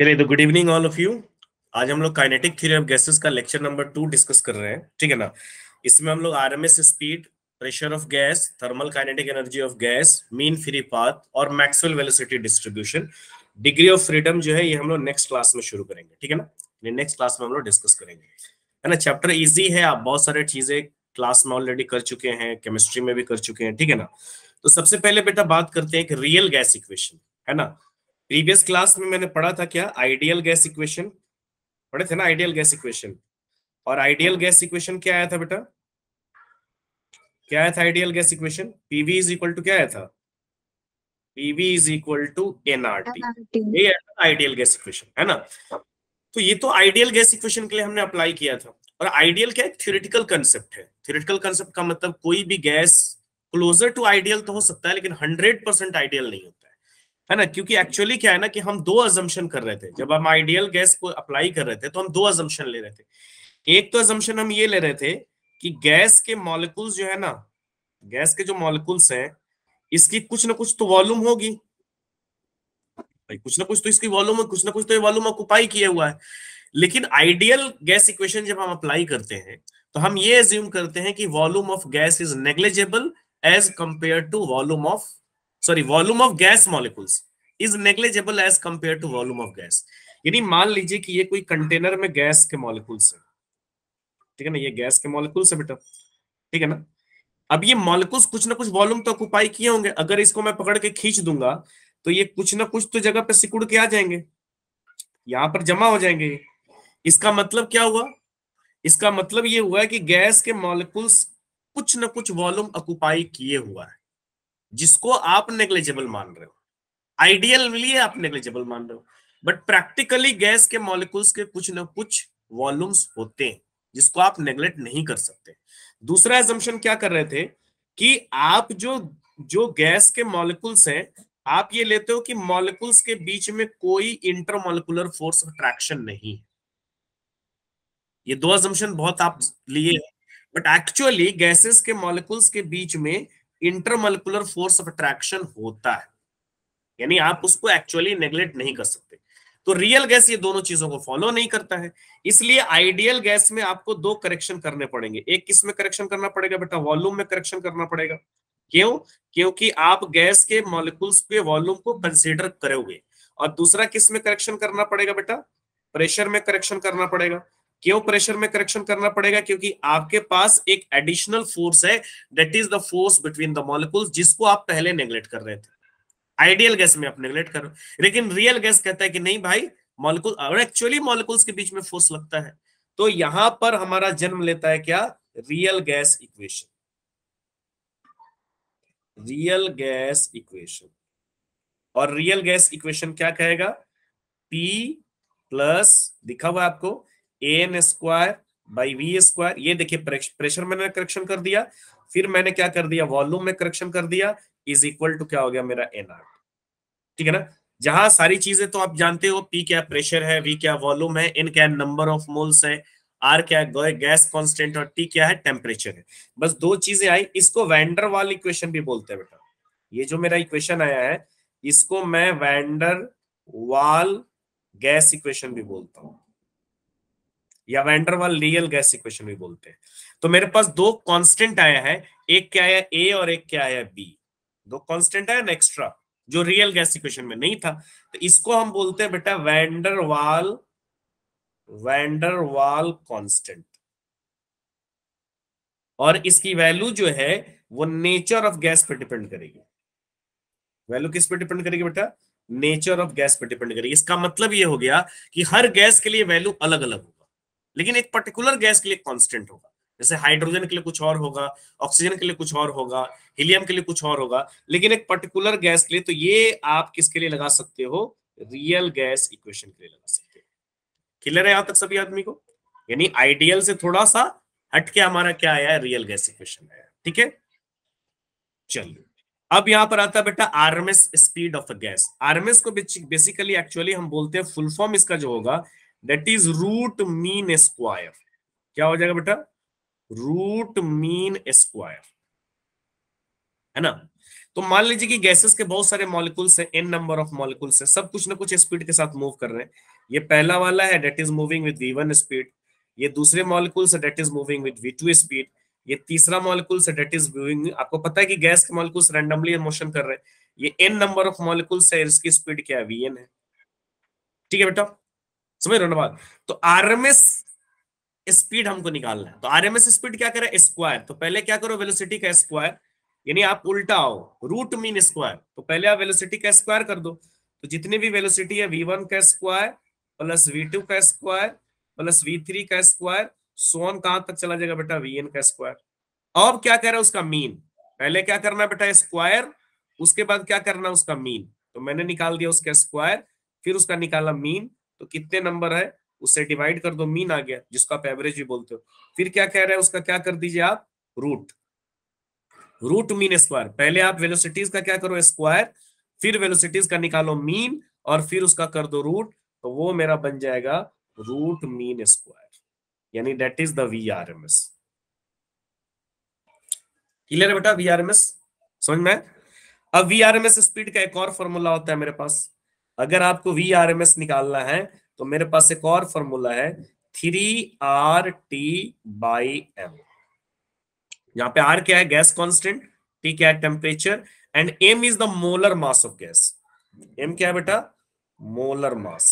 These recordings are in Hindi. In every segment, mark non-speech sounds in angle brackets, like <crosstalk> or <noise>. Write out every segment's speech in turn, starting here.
चलिए तो good evening all of you आज हम लोग काइनेटिक थ्योरी ऑफ गैसेस का लेक्चर नंबर टू डिस्कस कर रहे हैं ठीक है ना इसमें हम लोग RMS speed pressure of gas thermal kinetic energy of gas mean free path और Maxwell velocity distribution degree of freedom जो है ये हम लोग नेक्स्ट क्लास में शुरू करेंगे ठीक है ना नेक्स्ट क्लास में हम लोग डिस्कस करेंगे है ना चैप्टर इजी है आप बहुत सारे चीजें क्लास में ऑलरेडी कर चुके हैं केमिस्ट्री में भी कर चुके हैं ठीक है ना तो सबसे पहले बेटा बात करते हैं एक रियल गैस इक्वेशन है ना प्रीवियस क्लास में मैंने पढ़ा था क्या आइडियल गैस इक्वेशन पढ़े थे ना आइडियल गैस इक्वेशन और आइडियल गैस इक्वेशन क्या आया था बेटा क्या आया था ideal gas equation PV is equal to क्या आया था PV is equal to NRT ये आइडियल गैस इक्वेशन है ना तो ये तो आइडियल गैस इक्वेशन के लिए हमने अप्लाई किया था और आइडियल क्या है थ्योरेटिकल कंसेप्ट है थ्योरेटिकल कंसेप्ट का मतलब कोई भी गैस क्लोजर टू आइडियल तो हो सकता है लेकिन हंड्रेड परसेंट आइडियल नहीं होता है ना क्योंकि एक्चुअली क्या है ना कि हम दो अजम्पन कर रहे थे जब हम आइडियल गैस को अप्लाई कर रहे थे तो हम दो अजम्पन ले रहे थे एक तो अजम्पन हम ये ले रहे थे कि गैस के मॉलिकुल्स जो है ना गैस के जो मॉलिकुल्स हैं इसकी कुछ ना कुछ तो वॉल्यूम होगी भाई कुछ ना कुछ तो इसकी वॉल्यूम कुछ ना कुछ तो ये वॉल्यूम ऑक्यूपाई किया हुआ है लेकिन आइडियल गैस इक्वेशन जब हम अप्लाई करते हैं तो हम ये एज्यूम करते हैं कि volume of gas is negligible as compare to volume of sorry volume of gas molecules is negligible as compare to volume of gas यानी मान लीजिए कि ये कोई कंटेनर में गैस के मॉलिकुल्स है ठीक है ना ये गैस के मॉलिकुल्स है बेटा ठीक है ना अब ये मॉलिकुल्स कुछ ना कुछ वॉल्यूम तो ऑक्यूपाई किए होंगे अगर इसको मैं पकड़ के खींच दूंगा तो ये कुछ ना कुछ तो जगह पे सिकुड़ के आ जाएंगे यहां पर जमा हो जाएंगे इसका मतलब क्या हुआ इसका मतलब ये हुआ कि गैस के मॉलिकुल्स कुछ ना कुछ वॉल्यूम ऑक्यूपाई किए हुआ है जिसको आप नेग्लेजेबल मान रहे हो आइडियली आप नेग्लेजेबल मान रहे हो बट प्रैक्टिकली गैस के मॉलिक्यूल्स के कुछ ना कुछ वॉल्यूम्स होते हैं जिसको आप नेग्लेक्ट नहीं कर सकते दूसरा एजम्पन क्या कर रहे थे कि आप जो जो गैस के मॉलिक्यूल्स हैं आप ये लेते हो कि मॉलिक्यूल्स के बीच में कोई इंटरमोलिकुलर फोर्स अट्रैक्शन नहीं है ये दो एजम्पन बहुत आप लिए बट एक्चुअली गैसेस के मॉलिक्यूल्स के बीच में इंटरमलिकुलर फोर्स ऑफ अट्रैक्शन होता है यानी आप उसको एक्चुअली नेग्लेक्ट नहीं कर सकते तो रियल गैस ये दोनों चीजों को फॉलो नहीं करता है इसलिए आइडियल गैस में आपको दो करेक्शन करने पड़ेंगे एक किस में करेक्शन करना पड़ेगा बेटा वॉल्यूम में करेक्शन करना पड़ेगा क्यों क्योंकि आप गैस के मॉलिकुल्स के वॉल्यूम को कंसिडर करोगे और दूसरा किस में करेक्शन करना पड़ेगा बेटा प्रेशर में करेक्शन करना पड़ेगा क्यों प्रेशर में करेक्शन करना पड़ेगा क्योंकि आपके पास एक एडिशनल फोर्स है that is the force between the molecules जिसको आप पहले नेग्लेक्ट कर रहे थे आइडियल गैस में आप नेग्लेक्ट करो लेकिन रियल गैस कहता है कि नहीं भाई मॉलिक्यूल और एक्चुअली मॉलिक्यूल्स के बीच में फोर्स लगता है तो यहां पर हमारा जन्म लेता है क्या real gas equation real gas equation और रियल गैस इक्वेशन क्या कहेगा पी प्लस दिखा हुआ आपको A N square by V square ये देखिए प्रेशर मैंने करेक्शन कर दिया फिर मैंने क्या कर दिया वॉल्यूम में करेक्शन कर दिया इज इक्वल टू क्या हो गया मेरा एन आर ठीक है ना जहां सारी चीजें तो आप जानते हो पी क्या प्रेशर है वी क्या वॉल्यूम है एन क्या नंबर ऑफ मोल्स है आर क्या है गैस कॉन्स्टेंट और टी क्या है टेम्परेचर है बस दो चीजें आई इसको वैंडर वाल इक्वेशन भी बोलते हैं बेटा ये जो मेरा इक्वेशन आया है इसको मैं वैंडर वाल गैस इक्वेशन भी बोलता हूँ या वैंडरवाल रियल गैस इक्वेशन भी बोलते हैं तो मेरे पास दो कॉन्स्टेंट आया है एक क्या आया ए और एक क्या आया बी दो कॉन्स्टेंट आया एक्स्ट्रा जो रियल गैस इक्वेशन में नहीं था तो इसको हम बोलते हैं बेटा वैंडरवाल वैंडरवाल कॉन्स्टेंट और इसकी वैल्यू जो है वो नेचर ऑफ गैस पर डिपेंड करेगी वैल्यू किस पर डिपेंड करेगी बेटा नेचर ऑफ गैस पर डिपेंड करेगी इसका मतलब ये हो गया कि हर गैस के लिए वैल्यू अलग अलग हो लेकिन एक पर्टिकुलर गैस के लिए कॉन्स्टेंट होगा जैसे हाइड्रोजन के लिए कुछ और होगा ऑक्सीजन के लिए कुछ और होगा हीलियम के लिए कुछ और होगा लेकिन एक पर्टिकुलर गैस के लिए तो ये आप किसके लिए लगा सकते हो रियल गैस इक्वेशन के लिए लगा सकते हो क्लियर है यहां तक सभी आदमी को यानी आइडियल से थोड़ा सा हटके हमारा क्या आया है रियल गैस इक्वेशन आया ठीक है चलिए अब यहां पर आता है बेटा RMS speed of a gas RMS को बेसिकली एक्चुअली हम बोलते हैं फुल फॉर्म इसका जो होगा that is root mean square क्या हो जाएगा बेटा रूट मीन स्क्वायर है ना तो मान लीजिए कि गैसेस के बहुत सारे मॉलिक्यूल्स हैं एन नंबर ऑफ मॉलिक्यूल्स हैं सब कुछ ना कुछ स्पीड के साथ मूव कर रहे हैं ये पहला वाला है that is moving with V one speed ये दूसरे मॉलिक्यूल्स है that is moving with V speed ये तीसरा मॉलिक्यूल्स है डेट इज मूविंग आपको पता है कि गैस के मॉलिक्यूल्स रैंडमली मोशन कर रहे हैं ये एन नंबर ऑफ मॉलिक्यूल्स है इसकी स्पीड क्या है वी है ठीक है बेटा समझ रहे बात तो आरएमएस स्पीड हमको निकालना है तो आरएमएस स्पीड क्या करे स्क्वायर तो पहले क्या करो वेलोसिटी का स्क्वायर यानी आप उल्टा आओ रूट मीन स्क्वायर तो पहले आप वेलोसिटी का स्क्वायर कर दो तो जितनी भी वेलोसिटी है वी वन का स्क्वायर प्लस वी टू का स्क्वायर प्लस वी थ्री का स्क्वायर सोन कहां तक चला जाएगा बेटा वी एन का स्क्वायर अब क्या कह रहा है उसका मीन पहले क्या करना है बेटा स्क्वायर उसके बाद क्या करना है उसका मीन तो मैंने निकाल दिया उसका स्क्वायर फिर उसका निकाला मीन तो कितने नंबर है उससे डिवाइड कर दो मीन आ गया जिसको आप एवरेज भी बोलते हो फिर क्या कह रहे हैं उसका क्या कर दीजिए आप रूट रूट मीन स्क्वायर पहले आप वेलोसिटीज का क्या करो स्क्वायर फिर वेलोसिटीज का निकालो मीन और फिर उसका कर दो रूट तो वो मेरा बन जाएगा रूट मीन स्क्वायर यानी that is the V R M S clear है बेटा वी आर एम एस समझ में अब V R M S speed का एक और फॉर्मूला होता है मेरे पास अगर आपको वी आर एम एस निकालना है तो मेरे पास एक और फॉर्मूला है three R T by M यहां पे आर क्या है गैस कांस्टेंट टी क्या है temperature and M is the molar mass of gas M क्या है बेटा मोलर मास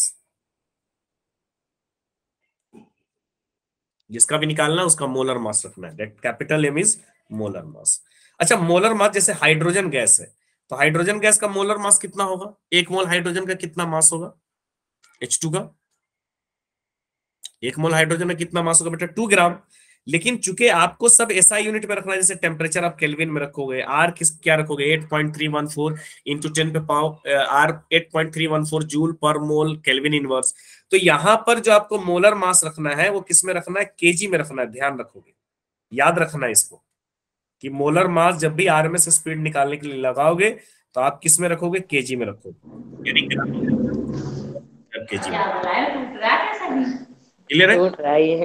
जिसका भी निकालना है उसका मोलर मास रखना है that capital M is molar mass अच्छा मोलर मास जैसे हाइड्रोजन गैस है तो हाइड्रोजन गैस का मोलर मास कितना होगा एक मोल हाइड्रोजन का कितना मास होगा H2 का एक मोल हाइड्रोजन का कितना मास होगा बेटा टू ग्राम लेकिन चूंकि आपको सब ऐसा यूनिट में रखना है जैसे टेम्परेचर आप केल्विन में रखोगे आर किस क्या रखोगे 8.314 point three one four into ten पे पाओ आर 8.314 जूल पर मोल केल्विन इनवर्स तो यहां पर जो आपको मोलर मास रखना है वो किस में रखना है केजी में रखना है ध्यान रखोगे याद रखना है इसको कि मोलर मास जब भी आरएमएस स्पीड निकालने के लिए लगाओगे तो आप किस में रखोगे केजी में रखोगे केजी क्लियर है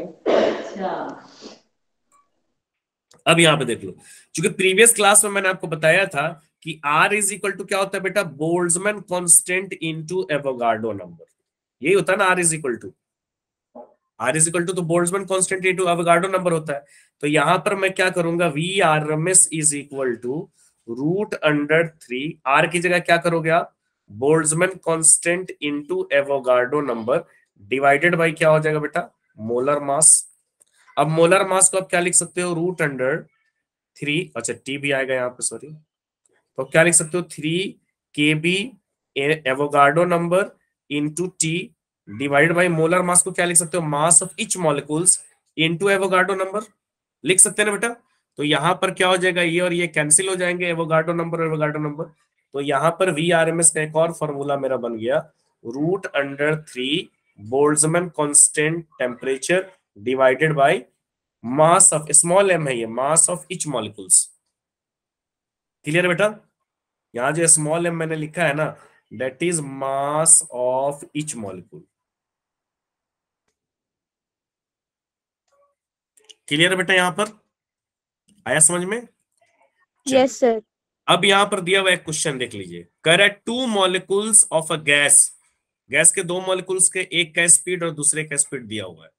अच्छा। अब यहाँ पे देख लो क्योंकि प्रीवियस क्लास में मैंने आपको बताया था कि R इज इक्वल टू क्या होता है बेटा Boltzmann constant into Avogadro number यही होता है ना R is equal to R is equal to तो बोल्डमैन कॉन्स्टेंट टू एवोगार्डो नंबर होता है तो यहां पर मैं क्या करूंगा V R M S is equal to root under three R की जगह क्या करोगे आप बोल्डमैन कॉन्स्टेंट इन टू एवोगार्डो नंबर डिवाइडेड बाई क्या हो जाएगा बेटा मोलर मास अब मोलर मास को आप क्या लिख सकते हो रूट अंडर थ्री अच्छा टी भी आएगा यहाँ पे सॉरी तो क्या लिख सकते हो थ्री के बी एवोगार्डो number into T divided by molar mass को क्या लिख सकते हो mass of each molecules to एवोगार्डो नंबर लिख सकते हैं ना बेटा तो यहाँ पर क्या हो जाएगा ये और ये कैंसिल हो जाएंगे एवोगाडो नंबर एवोगाडो नंबर तो यहाँ पर वी आर एम एस का एक और फॉर्मूला मेरा बन गया root under three Boltzmann constant temperature divided by mass of small M है ये mass of each molecules clear बेटा यहाँ जो स्मॉल एम मैंने लिखा है ना that is mass of each molecule clear बेटा यहाँ पर आया समझ में यस सर अब यहाँ पर दिया हुआ एक क्वेश्चन देख लीजिए कर two molecules of a gas gas के दो मॉलिकुल्स के एक का स्पीड और दूसरे का स्पीड दिया हुआ है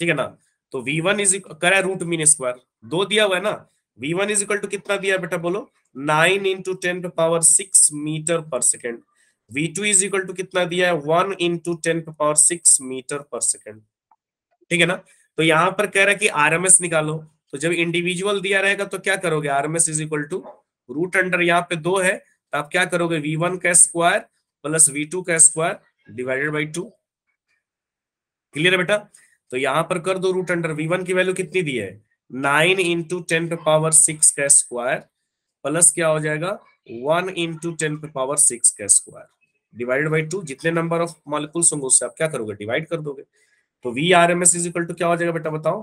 ठीक है ना तो v1 वन इज करे रूट मीन स्क्वायर दो दिया हुआ है ना v1 one is equal to कितना दिया बेटा बोलो nine into ten power six metre per second V two is equal to कितना दिया है one into ten power six metre per second ठीक है ना तो यहां पर कह रहा है कि आरएमएस निकालो तो जब इंडिविजुअल दिया रहेगा तो क्या करोगे RMS is equal to root under यहाँ पे दो है तो आप क्या करोगे वी वन का स्क्वायर प्लस वी टू का square divided by two clear है बेटा तो यहां पर कर दो रूट अंडर वी वन की वैल्यू कितनी दी है नाइन इंटू टेन पे पावर सिक्स का स्क्वायर प्लस क्या हो जाएगा वन इंटू टेन पे पावर सिक्स का स्क्वायर डिवाइडेड बाई टू जितने नंबर ऑफ मॉलिक्यूल्स होंगे उससे आप क्या करोगे डिवाइड कर दोगे तो V R M S is equal to क्या हो जाएगा बेटा बताओ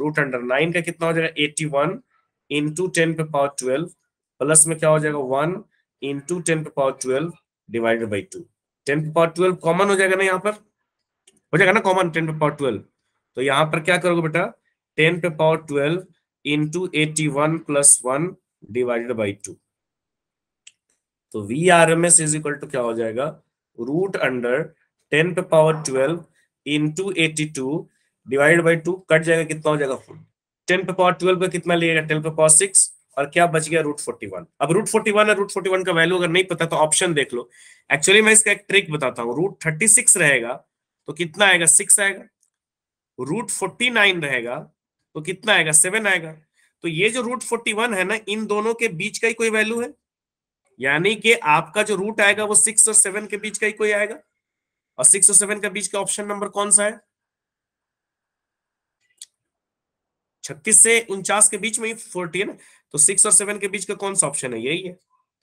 रूट अंडर नाइन का कितना हो जाएगा एट्टी वन इंटू टेन पे पावर ट्वेल्व प्लस में क्या हो जाएगा वन इंटू टेन पे power twelve divided by two ten पे पावर ट्वेल्व कॉमन हो जाएगा ना यहाँ पर हो जाएगा ना कॉमन टेन पे पावर ट्वेल्व तो यहाँ पर क्या करोगे बेटा टेन पे power twelve into eighty one plus one divided by two तो V R M S is equal to क्या हो जाएगा रूट अंडर टेन पे power twelve into eighty two divide by two cut जाएगा कितना हो जाएगा फुल टेन पे पावर ट्वेल्व का कितना लिएगा टेन पे पावर सिक्स और क्या बच गया रूट फोर्टी वन अब रूट फोर्टी वन और रूट फोर्टी वन का वैल्यू अगर नहीं पता तो ऑप्शन देख लो एक्चुअली मैं इसका एक ट्रिक बताता हूँ रूट थर्टी सिक्स रहेगा तो कितना आएगा सिक्स आएगा रूट फोर्टी नाइन रहेगा तो कितना आएगा सेवन आएगा तो ये जो रूट फोर्टी वन है ना इन दोनों के बीच का ही कोई वैल्यू है यानी कि आपका जो रूट आएगा वो सिक्स और सेवन के बीच का ही कोई आएगा और सिक्स और सेवन के बीच का ऑप्शन नंबर कौन सा है छत्तीस से उनचास के बीच में ही फोर्टी है ना तो सिक्स और सेवन के बीच का कौन सा ऑप्शन है यही है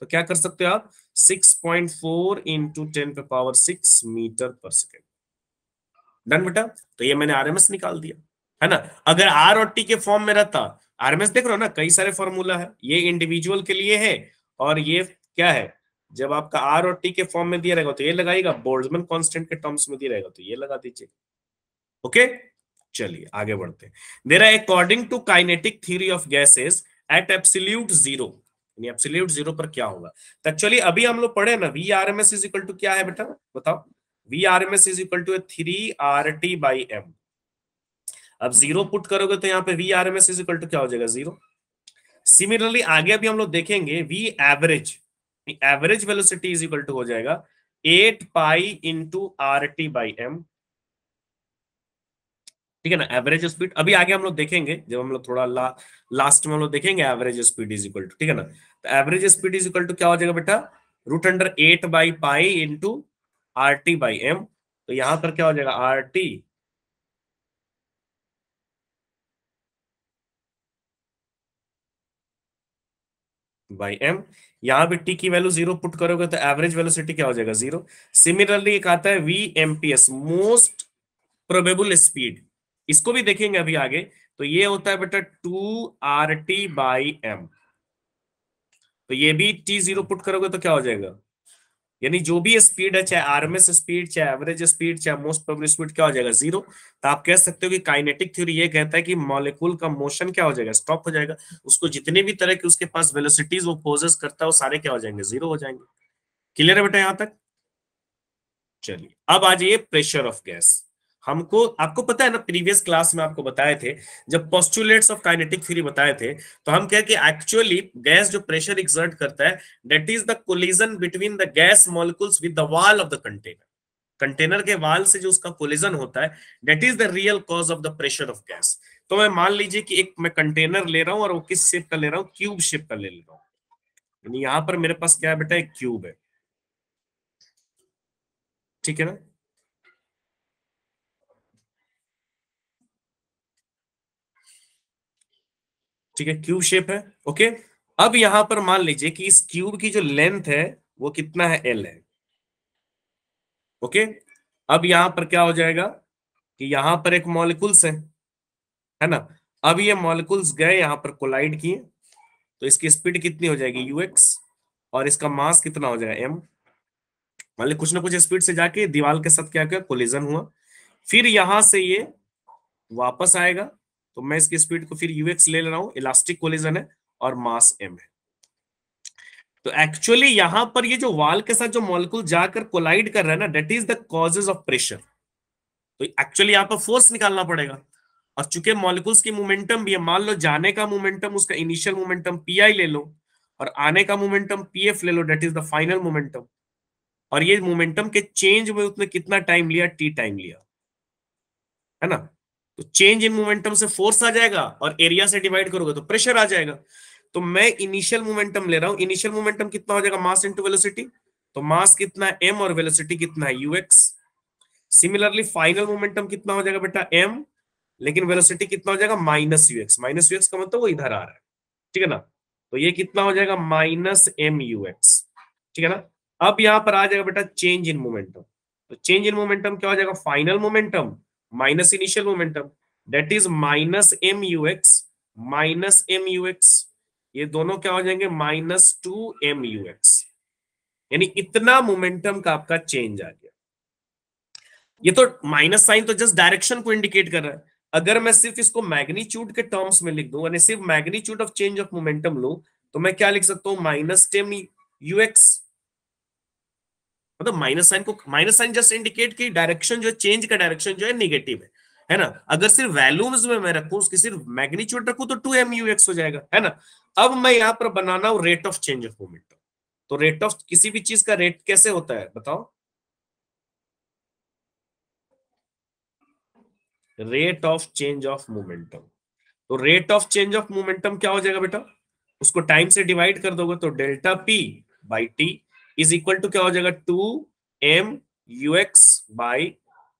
तो क्या कर सकते हो आप six point four into ten का power six metre per second done बेटा तो ये मैंने आरएमएस निकाल दिया है ना अगर आर और टी के फॉर्म में रहता आरएमएस देख रहे हो ना कई सारे फॉर्मूला है ये इंडिविजुअल के लिए है और ये क्या है जब आपका आर और टी के फॉर्म में दिया रहेगा तो ये लगाएगा बोर्डमन कॉन्स्टेंट के टर्म्स में दिया रहेगा तो ये लगा दीजिए ओके चलिए आगे बढ़ते there are according to kinetic theory of gases at absolute zero zero पर क्या होगा एक्चुअली अभी हम लोग पढ़े ना V R M S is equal to क्या है बेटा बताओ V R M S is equal to three R T by M अब जीरो पुट करोगे तो यहाँ पे V R M S is equal to क्या हो जाएगा जीरो सिमिलरली आगे अभी हम लोग देखेंगे V average average velocity is equal to हो जाएगा eight pi into R T by M ठीक है ना एवरेज स्पीड अभी आगे हम लोग देखेंगे जब हम लोग थोड़ा ला, लास्ट में हम लोग देखेंगे average speed is equal to ठीक है ना तो average speed is equal to क्या हो जाएगा बेटा root under eight by pi into R T by M तो यहां पर क्या हो जाएगा आर टी बाई एम यहां भी टी की वैल्यू जीरो पुट करोगे तो एवरेज वेलोसिटी क्या हो जाएगा जीरो सिमिलरली एक आता है V MPS most probable speed इसको भी देखेंगे अभी आगे तो ये होता है बेटा two R T by M तो ये भी टी जीरो पुट करोगे तो क्या हो जाएगा यानी जो भी स्पीड है चाहे आरएमएस स्पीड चाहे एवरेज स्पीड चाहे मोस्ट पॉबल स्पीड क्या हो जाएगा जीरो तो आप कह सकते हो कि काइनेटिक थ्योरी ये कहता है कि मॉलिक्यूल का मोशन क्या हो जाएगा स्टॉप हो जाएगा उसको जितने भी तरह के उसके पास वेलोसिटीज वो पोजेस करता है वो सारे क्या हो जाएंगे जीरो हो जाएंगे क्लियर है बेटा यहां तक चलिए अब आ जाइए प्रेशर ऑफ गैस हमको आपको पता है ना प्रीवियस क्लास में आपको बताए थे जब पॉस्टुलेट्स ऑफ काइनेटिक थ्योरी बताए थे तो हम कह के एक्चुअली गैस जो प्रेशर एक्सर्ट करता है that is the collision between the gas molecules with the wall of the container container के वाल से जो उसका कोलिजन होता है that is the real cause of the pressure of gas तो मैं मान लीजिए कि एक मैं कंटेनर ले रहा हूं और वो किस शेप का ले रहा हूं क्यूब शेप का ले ले रहा हूं यहां पर मेरे पास क्या है बेटा एक क्यूब है ठीक है ना ठीक है क्यूब शेप है ओके अब यहां पर मान लीजिए कि इस क्यूब की जो लेंथ है वो कितना है एल है ओके अब यहां पर क्या हो जाएगा कि यहां पर एक मॉलिकुल्स है है ना अब ये मॉलिकुल्स गए यहां पर कोलाइड किए तो इसकी स्पीड कितनी हो जाएगी यूएक्स और इसका मास कितना हो जाएगा एम मान ली कुछ ना कुछ स्पीड से जाके दीवार के साथ क्या क्या कोलिजन हुआ फिर यहां से ये वापस आएगा तो मैं इसकी स्पीड को फिर यूएक्स ले रहा हूं इलास्टिक कोलिजन है और मास एम है तो एक्चुअली यहां पर ये जो वाल के साथ जो मॉलिकूल जाकर कोलाइड कर रहा है ना that is the causes of pressure तो एक्चुअली यहां पर फोर्स निकालना पड़ेगा और चूंकि मॉलिक्यूल्स की मोमेंटम भी है मान लो जाने का मोमेंटम उसका इनिशियल मोमेंटम पीआई ले लो और आने का मोमेंटम पीएफ ले लो that is the final momentum और ये मोमेंटम के चेंज में उसने कितना टाइम लिया टी टाइम लिया है ना तो चेंज इन मोमेंटम से फोर्स आ जाएगा और एरिया से डिवाइड करोगे तो प्रेशर आ जाएगा तो मैं इनिशियल मोमेंटम ले रहा हूं इनिशियल मोमेंटम कितना हो जाएगा मास इनटू वेलोसिटी तो मास कितना है एम और वेलोसिटी कितना है यूएक्स सिमिलरली फाइनल मोमेंटम कितना हो जाएगा बेटा एम लेकिन वेलोसिटी कितना हो जाएगा माइनस यूएक्स माइनस यूएक्स का मतलब वो इधर आ रहा है ठीक है ना तो ये कितना हो जाएगा माइनस एम यूएक्स ठीक है ना अब यहां पर आ जाएगा बेटा चेंज इन मोमेंटम तो चेंज इन मोमेंटम क्या हो जाएगा final momentum minus initial momentum that is minus M U X minus M U X ये दोनों क्या हो जाएंगे minus two M U X यानी इतना मोमेंटम का आपका चेंज आ गया ये तो माइनस साइन तो जस्ट डायरेक्शन को इंडिकेट कर रहा है अगर मैं सिर्फ इसको मैग्नीट्यूड के टर्म्स में लिख दूं यानी सिर्फ magnitude of change of momentum लू तो मैं क्या लिख सकता हूं माइनस टेम यू एक्स मतलब माइनस साइन को माइनस साइन जस्ट इंडिकेट की डायरेक्शन जो है चेंज का डायरेक्शन जो है निगेटिव है है ना अगर सिर्फ वैल्यूम्स में मैं रखू उसकी सिर्फ मैग्नीच्यूड रखू तो टू एम यू हो जाएगा है ना अब मैं यहाँ पर बनाना हूं rate of change of momentum तो रेट ऑफ किसी भी चीज का रेट कैसे होता है बताओ rate of change of momentum तो rate of change of momentum क्या हो जाएगा बेटा उसको टाइम से डिवाइड कर दोगे तो delta P by T is equal to क्या हो जाएगा two M U X by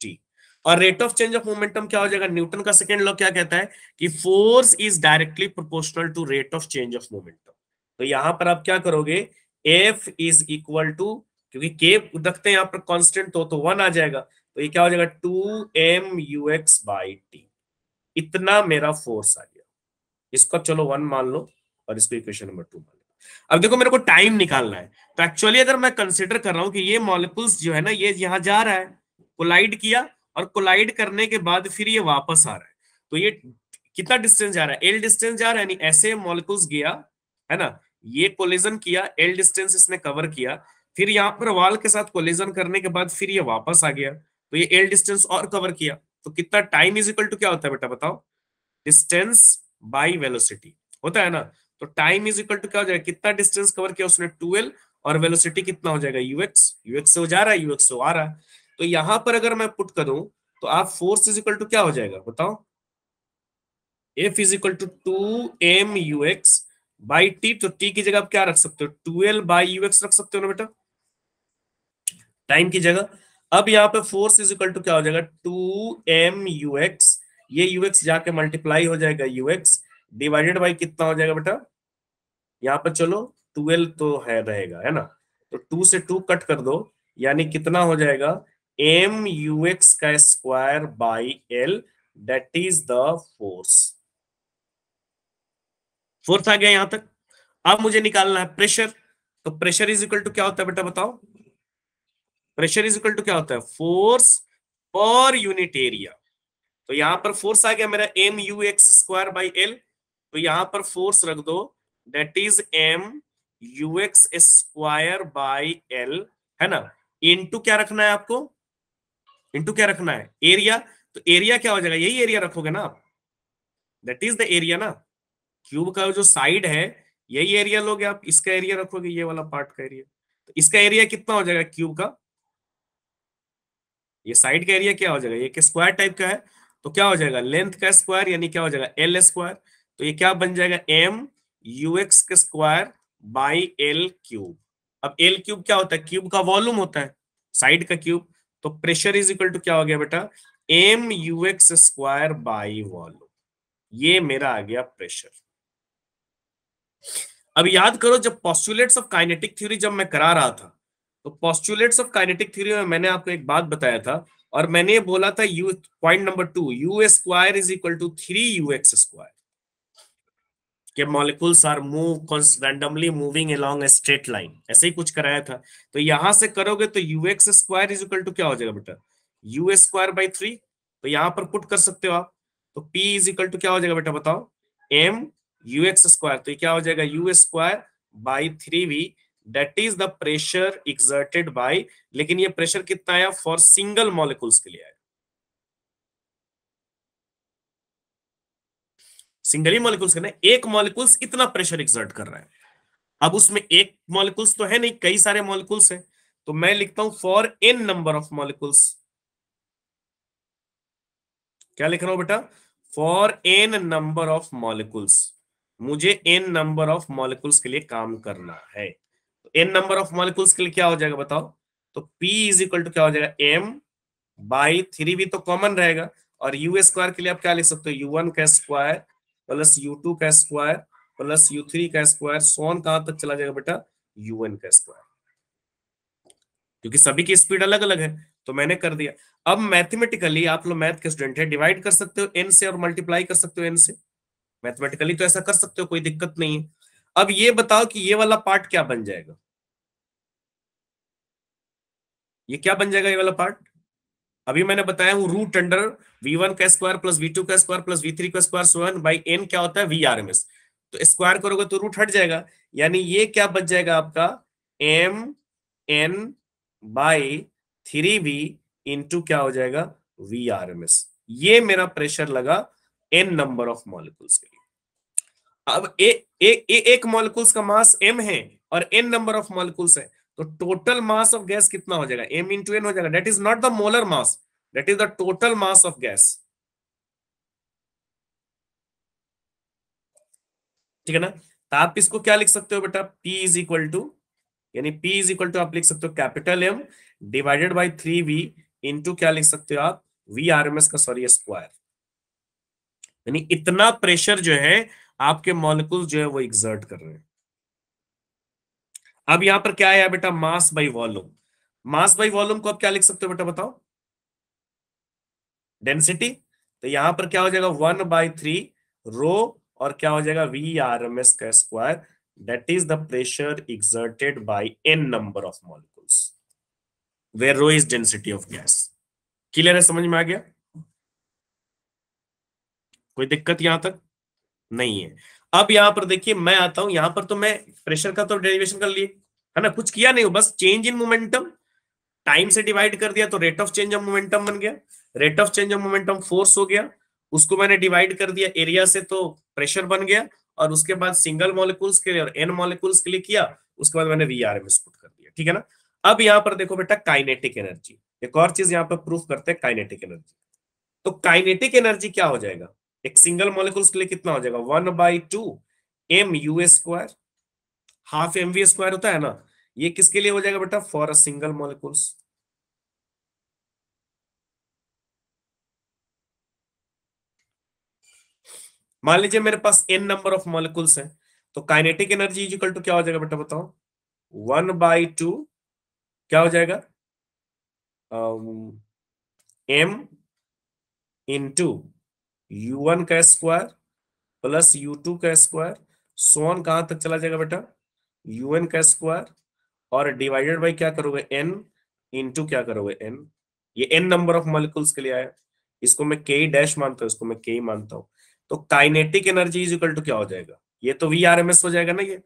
T और rate of change of momentum क्या हो जाएगा न्यूटन का सेकेंड लॉ क्या कहता है कि force is directly proportional to rate of change of momentum तो यहां पर आप क्या करोगे एफ इज इक्वल टू क्योंकि के रखते हैं यहाँ पर कॉन्स्टेंट तो तो वन आ जाएगा तो ये क्या हो जाएगा two M U X by T इतना मेरा फोर्स आ गया इसको चलो वन मान लो और इसको इक्वेशन नंबर टू मान लो अब देखो मेरे को टाइम निकालना है तो एक्चुअली अगर मैं कंसिडर कर रहा हूं कि ये मॉलिकुल्स जो है ना ये यहाँ जा रहा है कोलाइड किया और कोलाइड करने के बाद फिर ये वापस आ रहा है तो ये कितना डिस्टेंस जा रहा है एल डिस्टेंस जा रहा है ऐसे मॉलिकुल्स गया है ना ये कोलिजन किया एल डिस्टेंस इसने कवर किया फिर यहाँ पर वाल के साथ कोलिजन करने के बाद फिर ये वापस आ गया तो ये एल डिस्टेंस और कवर किया तो कितना टाइम इज इक्वल टू क्या होता है बेटा बताओ डिस्टेंस बाई वेलोसिटी होता है ना तो टाइम इज इक्वल टू क्या हो जाएगा कितना डिस्टेंस कवर किया उसने 2l और वेलोसिटी कितना हो जाएगा यूएक्स यूएक्स से हो जा रहा है यूएक्स से आ रहा है तो यहां पर अगर मैं पुट करूं तो आप फोर्स इज इक्वल टू क्या हो जाएगा बताओ F is equal to two M U X by T तो टी की जगह आप क्या रख सकते हो टूएल बाई यूएक्स रख सकते हो ना बेटा टाइम की जगह अब यहाँ पे फोर्स इज इक्वल टू क्या हो जाएगा टू एम यूएक्स ये यूएक्स जाके मल्टीप्लाई हो जाएगा यूएक्स डिवाइडेड बाई कितना हो जाएगा बेटा यहाँ पर चलो ट्वेल्व तो है रहेगा है ना तो टू से टू कट कर दो यानी कितना हो जाएगा एम यू एक्स का square by L that is the force force आ गया यहां तक अब मुझे निकालना है प्रेशर तो प्रेशर इज इक्वल टू क्या होता है बेटा बताओ प्रेशर इज इक्वल टू क्या होता है फोर्स तो पर यूनिट एरिया तो यहां पर फोर्स आ गया मेरा M U X square by L तो यहां पर फोर्स रख दो that is M U X square by L है ना इनटू क्या रखना है आपको इनटू क्या रखना है एरिया तो एरिया क्या हो जाएगा यही एरिया रखोगे ना आप दैट इज द एरिया ना क्यूब का जो साइड है यही एरिया लोगे आप इसका एरिया रखोगे ये वाला पार्ट का एरिया तो इसका एरिया कितना हो जाएगा क्यूब का ये साइड का एरिया क्या हो जाएगा ये स्क्वायर टाइप का है तो क्या हो जाएगा लेंथ का स्क्वायर यानी क्या हो जाएगा एल स्क्वायर तो ये क्या बन जाएगा एम यूएक्स के स्क्वायर बाई एल क्यूब अब एल क्यूब क्या होता है क्यूब का वॉल्यूम होता है साइड का क्यूब तो प्रेशर इज इक्वल टू क्या हो गया बेटा M U X square by volume ये मेरा आ गया प्रेशर अब याद करो जब पॉस्टुलेट्स ऑफ काइनेटिक थ्योरी जब मैं करा रहा था तो पॉस्टुलेट्स ऑफ काइनेटिक थ्योरी में मैंने आपको एक बात बताया था और मैंने ये बोला था U point number two U square is equal to three U X square कि molecules are move randomly moving along a straight line ऐसे ही कुछ कराया था तो यहां से करोगे तो U X square is equal to क्या हो जाएगा बेटा यू स्क्वायर बाई थ्री तो यहां पर पुट कर सकते हो आप तो पी इज इक्वल टू क्या हो जाएगा बेटा बताओ एम यू एक्स स्क्वायर तो क्या हो जाएगा U square by three V that is the pressure exerted by लेकिन ये प्रेशर कितना आया फॉर सिंगल मॉलिक्यूल्स के लिए आया सिंगल ही मॉलिक्यूल्स करना है एक मॉलिक्यूल्स इतना प्रेशर एक्सर्ट कर रहा है अब उसमें एक मॉलिक्यूल्स तो है नहीं कई सारे मॉलिक्यूल्स हैं तो मैं लिखता हूं for N number of molecules क्या लिख रहा हूं बेटा for N number of molecules मुझे एन नंबर ऑफ मॉलिक्यूल्स के लिए काम करना है एन नंबर ऑफ मॉलिक्यूल्स के लिए क्या हो जाएगा बताओ तो P इज इक्वल टू क्या हो जाएगा एम बाई थ्री भी तो कॉमन रहेगा और यू स्क्वायर के लिए आप क्या लिख सकते हो यू वन का स्क्वायर प्लस यू टू का स्क्वायर प्लस यू थ्री का स्क्वायर सोन कहां तक चला जाएगा बेटा यू एन का स्क्वायर क्योंकि सभी की स्पीड अलग अलग है तो मैंने कर दिया अब मैथमेटिकली आप लोग मैथ के स्टूडेंट है डिवाइड कर सकते हो एन से और मल्टीप्लाई कर सकते हो एन से मैथमेटिकली तो ऐसा कर सकते हो कोई दिक्कत नहीं है अब ये बताओ कि ये वाला पार्ट क्या बन जाएगा ये क्या बन जाएगा ये वाला पार्ट अभी मैंने बताया हूं रूट अंडर वी वन का स्क्वायर प्लस वी टू का स्क्वायर प्लस वी थ्री का स्क्वायर सोन बाई एन क्या होता है वी आर एम एस तो स्क्वायर करोगे तो रूट हट जाएगा यानी ये क्या बच जाएगा आपका M N by three V into क्या हो जाएगा वी आर एम एस ये मेरा प्रेशर लगा एन नंबर ऑफ मॉलिकुल्स के लिए अब ए, ए, ए, एक मॉलिकुल्स का मास एम है और एन नंबर ऑफ मॉलिकुल्स है तो टोटल मास ऑफ गैस कितना हो जाएगा एम टू एन हो जाएगा that is not the molar mass that is the total mass of gas ठीक है ना तो आप इसको क्या लिख सकते हो बेटा P इज इक्वल टू यानी P इज इक्वल टू आप लिख सकते हो capital M divided by three V into क्या लिख सकते हो आप वी आर एम एस का सॉरी स्क्वायर यानी इतना प्रेशर जो है आपके मॉलिक्यूल जो है वो एग्जर्ट कर रहे हैं अब यहां पर क्या आया बेटा mass by volume mass by volume को आप क्या लिख सकते हो बेटा बताओ डेंसिटी तो यहां पर क्या हो जाएगा वन बाई थ्री रो और क्या हो जाएगा वी आर एम एस का square that is the pressure exerted by N number of molecules where rho is density of gas clear है समझ में आ गया कोई दिक्कत यहां तक नहीं है अब यहाँ पर देखिए मैं आता हूं यहाँ पर तो मैं प्रेशर का तो डेरिवेशन कर लिए है ना कुछ किया नहीं हो बस चेंज इन मोमेंटम टाइम से डिवाइड कर दिया तो rate of change of momentum बन गया rate of change of momentum force हो गया उसको मैंने डिवाइड कर दिया एरिया से तो प्रेशर बन गया और उसके बाद सिंगल मॉलिक्यूल्स के लिए और एन मॉलिक्यूल्स के लिए किया उसके बाद मैंने वी आर एम कर दिया ठीक है ना अब यहाँ पर देखो बेटा काइनेटिक एनर्जी एक और चीज यहाँ पर प्रूफ करते हैं काइनेटिक एनर्जी तो काइनेटिक एनर्जी क्या हो जाएगा एक सिंगल मॉलिक्यूल्स के लिए कितना हो जाएगा one by two M U square half M V square होता है ना ये किसके लिए हो जाएगा बेटा फॉर अ सिंगल मॉलिक्यूल्स मान लीजिए मेरे पास एन नंबर ऑफ मॉलिक्यूल्स हैं तो काइनेटिक एनर्जी इजिकल टू क्या हो जाएगा बेटा बताओ वन बाई टू क्या हो जाएगा M into U one का स्क्वायर प्लस यू टू का स्क्वायर सोन कहां तक चला जाएगा बेटा यू एन का स्क्वायर और डिवाइडेड बाई क्या करोगे एन इंटू क्या करोगे एन ये एन नंबर ऑफ मॉलिक्यूल्स के लिए आया इसको मैं के डैश मानता हूं इसको मैं के मानता हूं तो kinetic energy is equal to क्या हो जाएगा ये तो वी आर एम एस हो जाएगा ना ये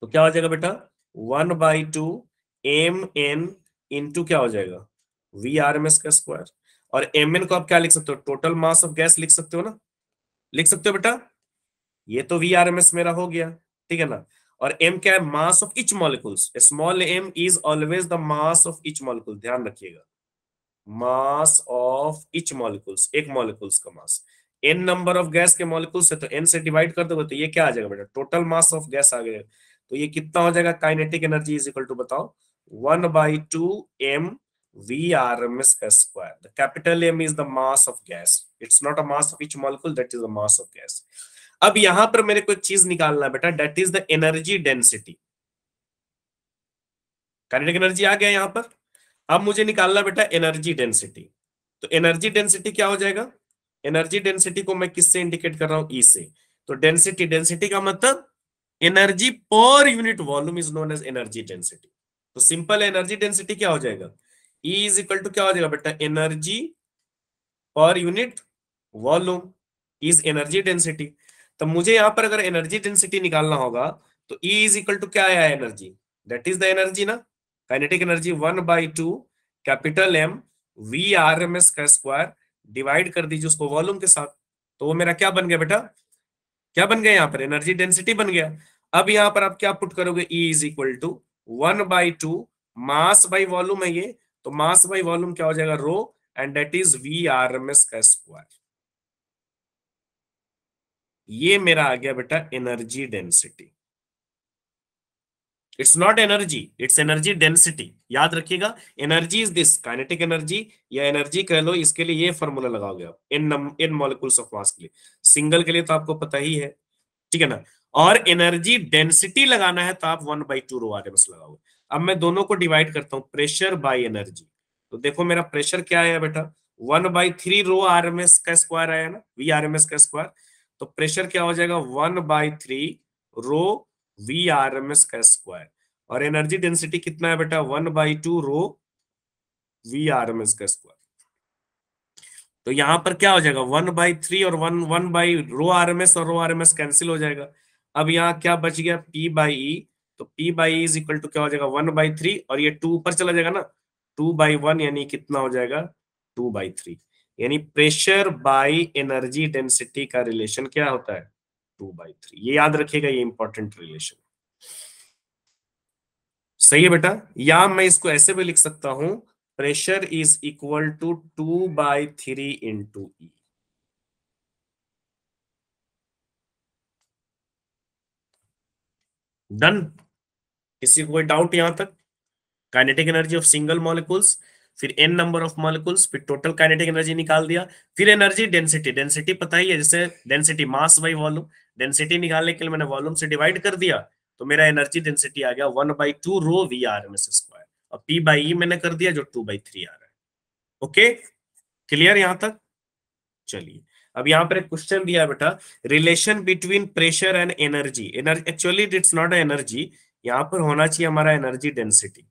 तो क्या हो जाएगा बेटा one by two M N into क्या हो जाएगा वी आर एम एस का स्क्वायर और एम को आप क्या लिख सकते हो टोटल मास ऑफ गैस लिख सकते हो ना लिख सकते हो बेटा ये तो वी आर एम एस मेरा हो गया ठीक है ना और एम क्या है mass of each molecule small M is always the mass of each molecule ध्यान रखिएगा मास ऑफ इच मॉलिकुल्स एक मॉलिकुल्स का mass N number of gas के मॉलिकुल्स है तो एन से डिवाइड कर दोगे तो ये क्या आ जाएगा बेटा टोटल मास ऑफ गैस आ गया तो ये कितना हो जाएगा kinetic energy is equal to बताओ one by two M vrms square the capital m is the mass of gas it's not a mass of each molecule that is the mass of gas अब यहां पर मेरे को एक चीज निकालना है बेटा that is the energy density kinetic energy आ गया यहां पर अब मुझे निकालना बेटा एनर्जी डेंसिटी तो एनर्जी डेंसिटी क्या हो जाएगा एनर्जी डेंसिटी को मैं किससे इंडिकेट कर रहा हूं ई e से तो डेंसिटी डेंसिटी का मतलब energy per unit volume is known as energy density तो सिंपल एनर्जी डेंसिटी क्या हो जाएगा ई इज इक्वल टू क्या हो जाएगा बेटा energy per unit volume is energy density तो मुझे यहां पर अगर एनर्जी डेंसिटी निकालना होगा तो ई इज इक्वल टू क्या आया energy that is the energy ना kinetic energy one by two capital M V R M S का स्क्वायर डिवाइड कर दीजिए उसको वॉल्यूम के साथ तो वो मेरा क्या बन गया बेटा क्या बन गया यहाँ पर एनर्जी डेंसिटी बन गया अब यहाँ पर आप क्या पुट करोगे E is equal to one by two mass by volume है ये तो मास बाई वॉल्यूम क्या हो जाएगा rho and that is V R M S का स्क्वायर ये मेरा आ गया बेटा energy density it's not energy it's energy density याद रखिएगा energy is this kinetic energy या एनर्जी कह लो इसके लिए ये फॉर्मूला लगाओगे आप इन इन मॉलिक्यूल्स ऑफ मास के लिए सिंगल के लिए तो आपको पता ही है ठीक है ना और एनर्जी डेंसिटी लगाना है तो आप one by two rho R लगाओगे अब मैं दोनों को डिवाइड करता हूं प्रेशर बाई एनर्जी तो देखो मेरा प्रेशर क्या आया बेटा one by three rho R M S का स्क्वायर आया ना वी आर एम एस का स्क्वायर तो प्रेशर क्या हो जाएगा one by three rho V R M S का स्क्वायर और एनर्जी डेंसिटी कितना है बेटा one by two rho V R M S का स्क्वायर तो यहां पर क्या हो जाएगा वन बाई थ्री और one one by rho R M S और रो आर एम एस कैंसिल हो जाएगा अब यहाँ क्या बच गया पी बाई ई तो P by is equal to क्या हो जाएगा वन बाई थ्री और ये टू ऊपर चला जाएगा ना टू बाई वन यानी कितना हो जाएगा टू बाई थ्री यानी प्रेशर बाई एनर्जी डेंसिटी का रिलेशन क्या होता है टू बाई थ्री ये याद रखिएगा ये इंपॉर्टेंट रिलेशन सही है बेटा या मैं इसको ऐसे भी लिख सकता हूं pressure is equal to two by three into E done किसी को कोई डाउट यहां तक kinetic energy of single molecules फिर एन नंबर ऑफ मॉलिकुल्स फिर टोटल काइनेटिक एनर्जी निकाल दिया फिर एनर्जी डेंसिटी डेंसिटी पता ही है जैसे density mass by volume density निकालने के लिए मैंने वॉल्यूम से डिवाइड कर दिया तो मेरा एनर्जी डेंसिटी आ गया one by two rho V R M S square और पी बाई ई मैंने कर दिया जो टू बाई थ्री आ रहा है ओके क्लियर यहां तक चलिए अब यहाँ पर एक क्वेश्चन दिया बेटा relation between pressure and energy actually it's not energy यहां पर होना चाहिए हमारा एनर्जी डेंसिटी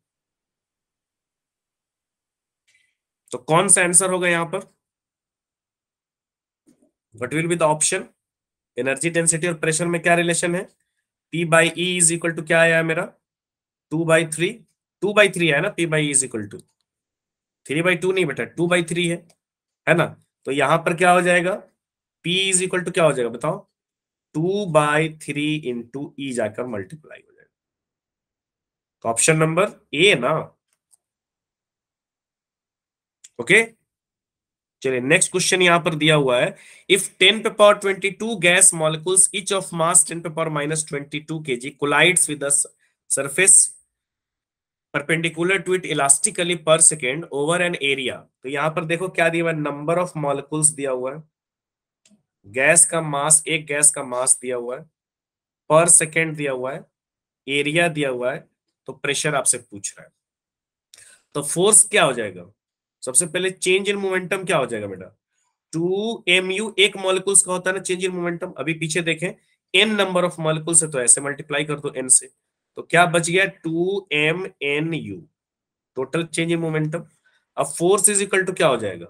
तो कौन सा आंसर होगा यहां पर what will be the option energy density और प्रेशर में क्या रिलेशन है P by E is equal to क्या आया मेरा two by three two by three है ना P by is equal to three by two नहीं बेटा टू बाई थ्री है है ना तो यहां पर क्या हो जाएगा पी इज इक्वल टू क्या हो जाएगा बताओ two by three into E जाकर मल्टीप्लाई तो ऑप्शन नंबर ए ना ओके चलिए नेक्स्ट क्वेश्चन यहां पर दिया हुआ है इफ टेन पे power twenty two gas molecules each of mass ten पे power minus twenty two K G collides with surface perpendicular to it elastically per second over an area तो यहां पर देखो क्या दिया हुआ है नंबर ऑफ मॉलिकुल्स दिया हुआ है गैस का मास एक गैस का मास दिया हुआ है पर सेकेंड दिया हुआ है एरिया दिया हुआ है तो प्रेशर आपसे पूछ रहा है तो फोर्स क्या हो जाएगा सबसे पहले चेंज इन मोमेंटम क्या हो जाएगा बेटा टू एम यू एक मॉलिकुल्स का होता है ना चेंज इन मोमेंटम अभी पीछे देखें एन नंबर ऑफ मॉलिकुल है तो ऐसे मल्टीप्लाई कर दो एन से तो क्या बच गया two M N U total change in momentum अब फोर्स इज इक्वल टू क्या हो जाएगा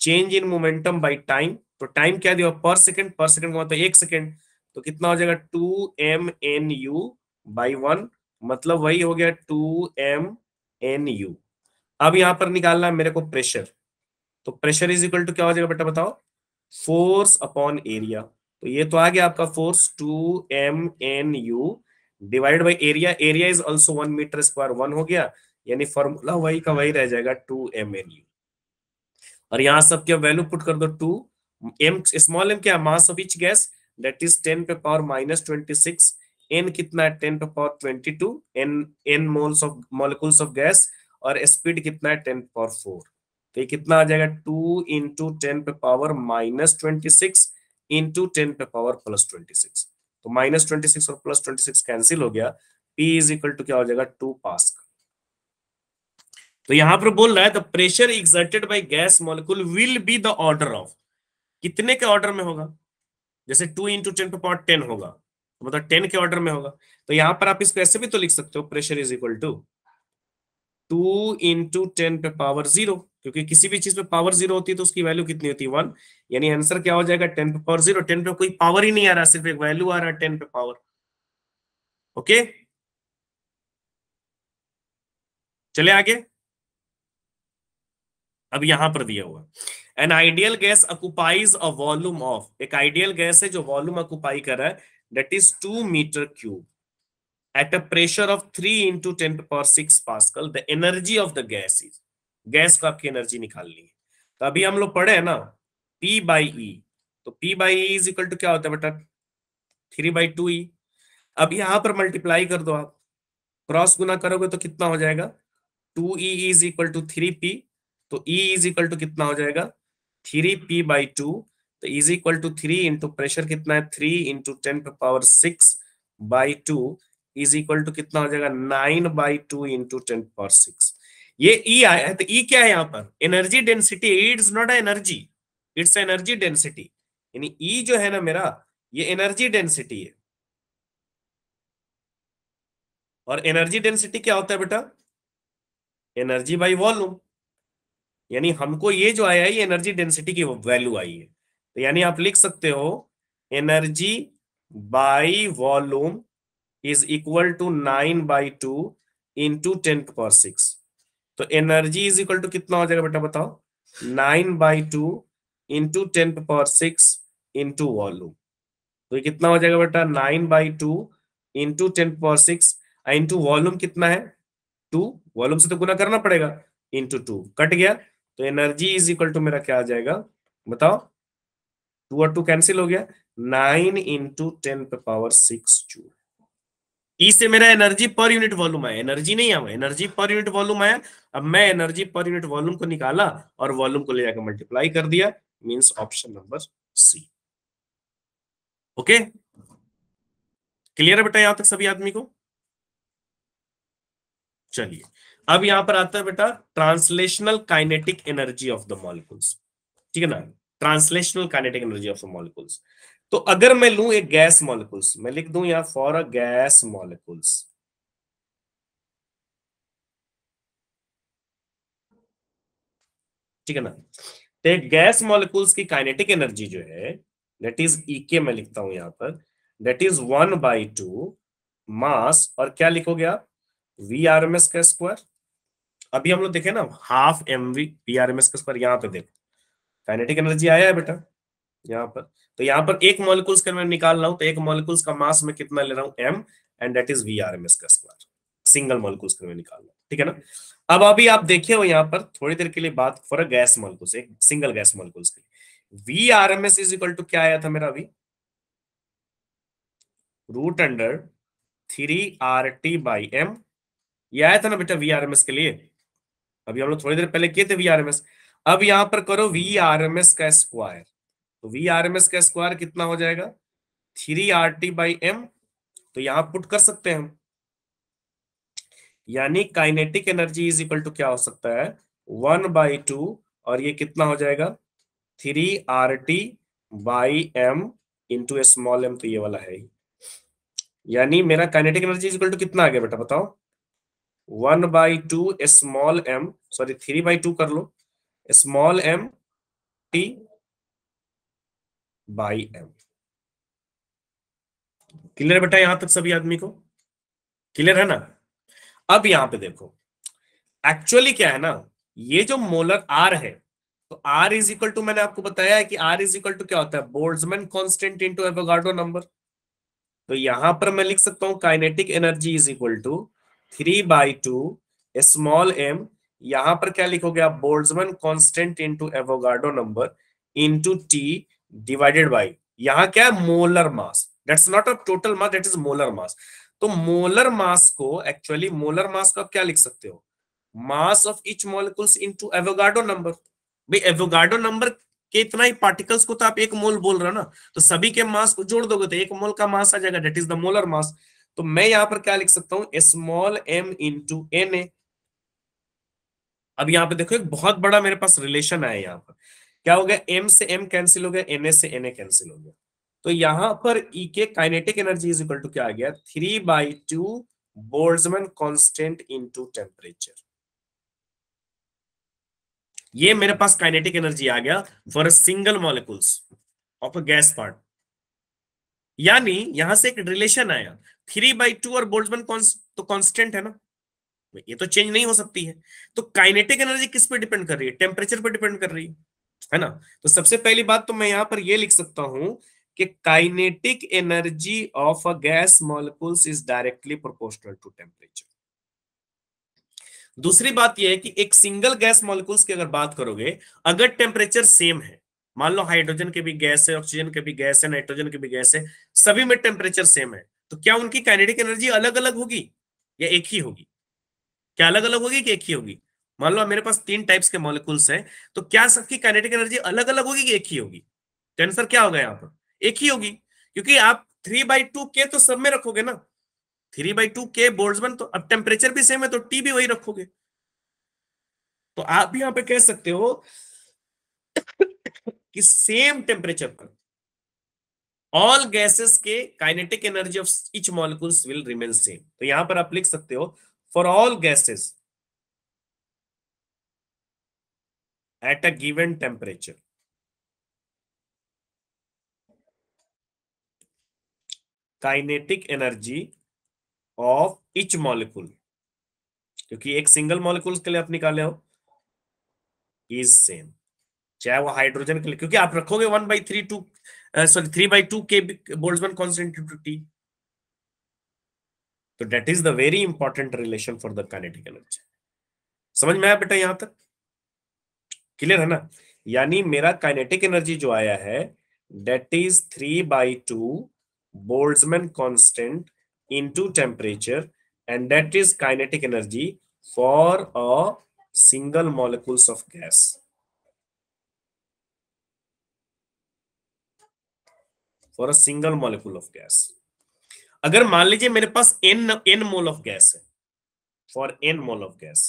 change in momentum by time तो टाइम क्या दिया पर सेकेंड पर सेकेंड का मतलब एक सेकेंड तो कितना हो जाएगा two M N U by one मतलब वही हो गया टू एम एन यू अब यहां पर निकालना है मेरे को प्रेशर तो प्रेशर इज इक्वल टू क्या हो जाएगा बेटा बताओ फोर्स अपॉन एरिया तो ये तो आ गया आपका force two M N U divide by area area is also one metre square one हो गया यानी फॉर्मूला वही का वही रह जाएगा टू एम एन यू और यहां सबके वैल्यू पुट कर दो टू एम स्मॉल एम क्या mass of each gas that is ten पे power minus twenty six N कितना है ten to power twenty two N N moles of molecules of gas और स्पीड कितना है टेन पावर फोर तो ये कितना आ जाएगा टू इंटू टेन पे power minus twenty six into ten पे पावर प्लस ट्वेंटी सिक्स तो माइनस ट्वेंटी सिक्स और प्लस ट्वेंटी सिक्स कैंसिल हो गया पी इज इक्वल टू क्या हो जाएगा टू पास तो यहां पर बोल रहा है the pressure exerted by gas molecule will be the order of कितने के ऑर्डर में होगा जैसे टू इंटू टेन पे पावर टेन होगा तो मतलब टेन के ऑर्डर में होगा तो यहां पर आप इसको ऐसे भी तो लिख सकते हो pressure is equal to two into ten पे पावर जीरो क्योंकि किसी भी चीज पे पावर जीरो होती है तो उसकी वैल्यू कितनी होती है वन यानी आंसर क्या हो जाएगा टेन पे पावर जीरो टेन पे कोई पावर ही नहीं आ रहा सिर्फ एक वैल्यू आ रहा है टेन पे पावर ओके चले आगे अब यहां पर दिया हुआ an ideal gas occupies a volume of एक आइडियल गैस है जो वॉल्यूम अकुपाई कर रहा है that is 2 meter cube at a pressure of 3 into 10 power 6 pascal the energy of the gas is gas को आपकी एनर्जी निकालनी है तो अभी हम लोग पढ़े हैं ना पी बाई ई तो P by E is equal to क्या होता है बेटा थ्री बाई टू ई अब यहां पर मल्टीप्लाई कर दो आप क्रॉस गुना करोगे तो कितना हो जाएगा two E is equal to three P तो ई इज इक्वल टू कितना हो जाएगा थ्री पी बाई टू तो is equal to three into pressure कितना है three into ten power six by two is equal to कितना हो जाएगा nine by two into ten power six ये ई e आया है तो ई e क्या है यहाँ पर energy density it's not energy it's energy density यानी ई e जो है ना मेरा ये एनर्जी डेंसिटी है और एनर्जी डेंसिटी क्या होता है बेटा एनर्जी बाय वॉल्यूम यानी हमको ये जो आया है ये एनर्जी डेंसिटी की वैल्यू आई है तो यानी आप लिख सकते हो energy by volume is equal to nine by two into ten power six तो एनर्जी इज इक्वल टू कितना हो जाएगा बेटा बताओ nine by two into ten power six into volume तो ये कितना हो जाएगा बेटा nine by two into ten power six into volume कितना है टू वॉल्यूम से तो गुना करना पड़ेगा इंटू टू कट गया तो एनर्जी इज इक्वल टू मेरा क्या आ जाएगा बताओ टू और टू कैंसिल हो गया nine into ten power six joule E से मेरा एनर्जी पर यूनिट वॉल्यूम आया एनर्जी नहीं आया एनर्जी पर यूनिट वॉल्यूम आया अब मैं एनर्जी पर यूनिट वॉल्यूम को निकाला और वॉल्यूम को ले जाकर मल्टीप्लाई कर दिया means option number C okay clear है बेटा यहां तक सभी आदमी को चलिए अब यहां पर आता है बेटा translational kinetic energy of the molecules ठीक है ना translational kinetic energy of molecules तो अगर मैं लू एक गैस मॉलिकुल्स मैं लिख दू यहां फॉर अ गैस मॉलिकुल्स ठीक है ना तो एक गैस मॉलिकुल्स की काइनेटिक एनर्जी जो है दैट इज ईके मैं लिखता हूं यहां पर that is one by two mass और क्या लिखोगे आप वी आर एम एस का स्क्वायर अभी हम लोग देखे ना half M V V R M S का स्क्वायर यहां पर देखो काइनेटिक एनर्जी आया है बेटा यहाँ पर तो यहाँ पर एक मॉलिकुल्स का मैं निकाल रहा हूँ तो एक मॉलिकुल्स का मास मैं कितना ले रहा हूँ M and that is V R M S का स्क्वायर सिंगल मॉलिकुल्स का मैं निकाल रहा हूँ ठीक है ना अब अभी आप देखे हो यहाँ पर थोड़ी देर के लिए बात फॉर गैस मॉलिकुल्स एक सिंगल गैस मॉलिकुल्स के लिए V R M S is equal to क्या आया था मेरा अभी root under three R T by M ये आया था ना बेटा वी आर एम एस के लिए अभी हम लोग थोड़ी देर पहले किए थे वी आर एम एस अब यहां पर करो वी आर एम एस का स्क्वायर तो वी आर एम एस का स्क्वायर कितना हो जाएगा three R T by M तो यहां पुट कर सकते हैं हम यानी kinetic energy is equal to क्या हो सकता है वन बाई टू और ये कितना हो जाएगा three R T by M into small M तो ये वाला है ही यानी मेरा kinetic energy is equal to कितना आ गया बेटा बताओ one by two small M sorry three by two कर लो small M T by M clear बेटा यहां तक सभी आदमी को क्लियर है ना अब यहां पे देखो एक्चुअली क्या है ना ये जो मोलर आर है तो आर इज इक्वल टू मैंने आपको बताया है कि आर इज इक्वल टू क्या होता है Boltzmann constant into Avogadro number तो यहां पर मैं लिख सकता हूं kinetic energy is equal to three by two small M यहां पर क्या लिखोगे आप Boltzmann constant into Avogadro number into T divided by यहां क्या है molar mass that's not a total mass that is molar mass तो मोलर मास को एक्चुअली मोलर मास को आप क्या लिख सकते हो mass of each molecules into Avogadro number भाई एवोगाडो नंबर के इतना ही पार्टिकल्स को तो आप एक मोल बोल रहे हो ना तो सभी के मास को जोड़ दोगे तो एक मोल का मास आ जाएगा that is the molar mass तो मैं यहां पर क्या लिख सकता हूं small M into N A अब यहाँ पे देखो एक बहुत बड़ा मेरे पास रिलेशन आया यहाँ पर क्या हो गया एम से एम कैंसिल हो गया एन ए से एन ए कैंसिल हो गया तो यहाँ पर ई e के kinetic energy is equal to क्या आ गया three by two Boltzmann constant into temperature ये मेरे पास काइनेटिक एनर्जी आ गया for single molecules of a gas part यानी यहां से एक रिलेशन आया थ्री बाई टू और कॉन्स तो कॉन्स्टेंट है ना ये तो चेंज नहीं हो सकती है तो काइनेटिक एनर्जी किस पे डिपेंड कर रही है टेम्परेचर पे डिपेंड कर रही है है ना तो सबसे पहली बात तो मैं यहां पर ये लिख सकता हूं कि kinetic energy of a gas molecules is directly proportional to temperature दूसरी बात यह है कि एक सिंगल गैस मॉलिक्यूल्स की अगर बात करोगे अगर टेम्परेचर सेम है मान लो हाइड्रोजन के भी गैस है ऑक्सीजन के भी गैस है नाइट्रोजन के भी गैस है सभी में टेम्परेचर सेम है तो क्या उनकी काइनेटिक एनर्जी अलग अलग होगी या एक ही होगी क्या अलग अलग होगी कि एक ही होगी मान लो मेरे पास तीन टाइप्स के मॉलिक्यूल्स हैं तो क्या सबकी काइनेटिक एनर्जी अलग अलग होगी कि एक ही होगी आंसर तो क्या होगा यहाँ पर एक ही होगी क्योंकि आप थ्री बाई टू के तो सब में रखोगे ना थ्री बाई टू के बोल्डमन तो अब टेम्परेचर भी सेम है तो टी भी वही रखोगे तो आप भी यहाँ पे कह सकते हो कि सेम टेम्परेचर पर ऑल गैसेस के kinetic energy of each molecules will remain same तो यहां पर आप लिख सकते हो for all gases at a given temperature. Kinetic energy of each molecule. क्योंकि एक सिंगल मॉलिक्यूल के लिए आप निकाले हो इज सेम चाहे वो हाइड्रोजन के लिए क्योंकि आप रखोगे one by three two sorry three by two के बोल्ट्समैन कॉन्स्टेंट टी तो that is the very important relation for the kinetic energy समझ में आया बेटा यहां तक क्लियर है ना यानी मेरा काइनेटिक एनर्जी जो आया है that is three by two Boltzmann constant to temperature and that is kinetic energy for a single molecules of gas for a single molecule of gas अगर मान लीजिए मेरे पास n n mole of gas है for n mole of gas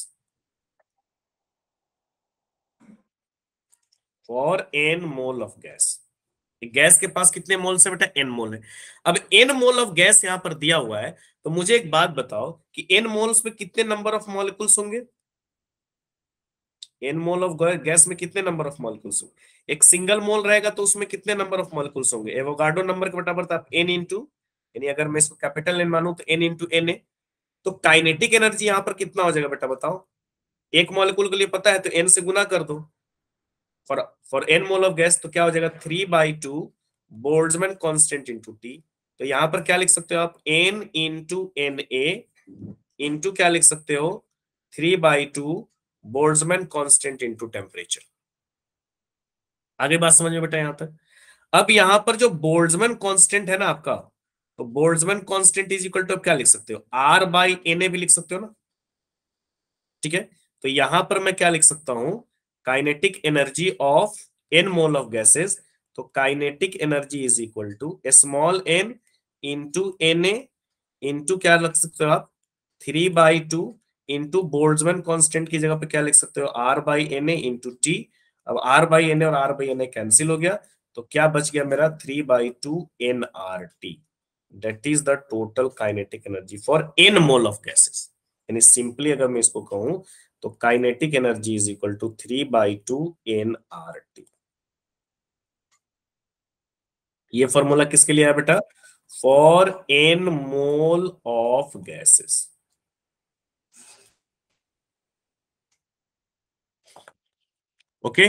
for n mole of gas gas के पास कितने मोल से बेटा एन मोल है अब एन मोल ऑफ गैस यहां पर दिया हुआ है तो मुझे एक बात बताओ कि एन मोल्स में कितने नंबर ऑफ मॉलिक्यूल्स होंगे एन मोल ऑफ गैस में कितने नंबर ऑफ मॉलिक्यूल्स होंगे एक सिंगल मोल रहेगा तो उसमें कितने नंबर ऑफ मॉलिक्यूल्स होंगे एवोगाडो नंबर के बराबर था एन इंटू यानी अगर मैं इसको कैपिटल एन मानू तो एन इंटू एन ए तो काइनेटिक एनर्जी यहां पर कितना हो जाएगा बेटा बताओ एक मॉलिक्यूल के लिए पता है तो एन से गुना कर दो for for n mole of gas तो क्या हो जाएगा three by two Boltzmann constant into T तो यहां पर क्या लिख सकते हो आप n into N A into क्या लिख सकते हो three by two Boltzmann constant into temperature आगे बात समझ में बेटा यहां तक अब यहां पर जो बोल्डमैन कॉन्स्टेंट है ना आपका तो Boltzmann constant is equal to आप क्या लिख सकते हो आर बाई एन ए भी लिख सकते हो ना ठीक है तो यहां पर मैं क्या लिख सकता हूं kinetic energy of n mole of gases तो kinetic energy is equal to small n into N A into क्या लिख सकते हो आप three by two into Boltzmann constant की जगह पे क्या लिख सकते हो R by n A into T अब आर बाई एन ए और R by n A cancel हो गया तो क्या बच गया मेरा three by two n R T that is the total kinetic energy for n mole of gases यानी सिंपली अगर मैं इसको कहूं तो kinetic energy is equal to three by two n R T ये फॉर्मूला किसके लिए है बेटा for n mole of gases okay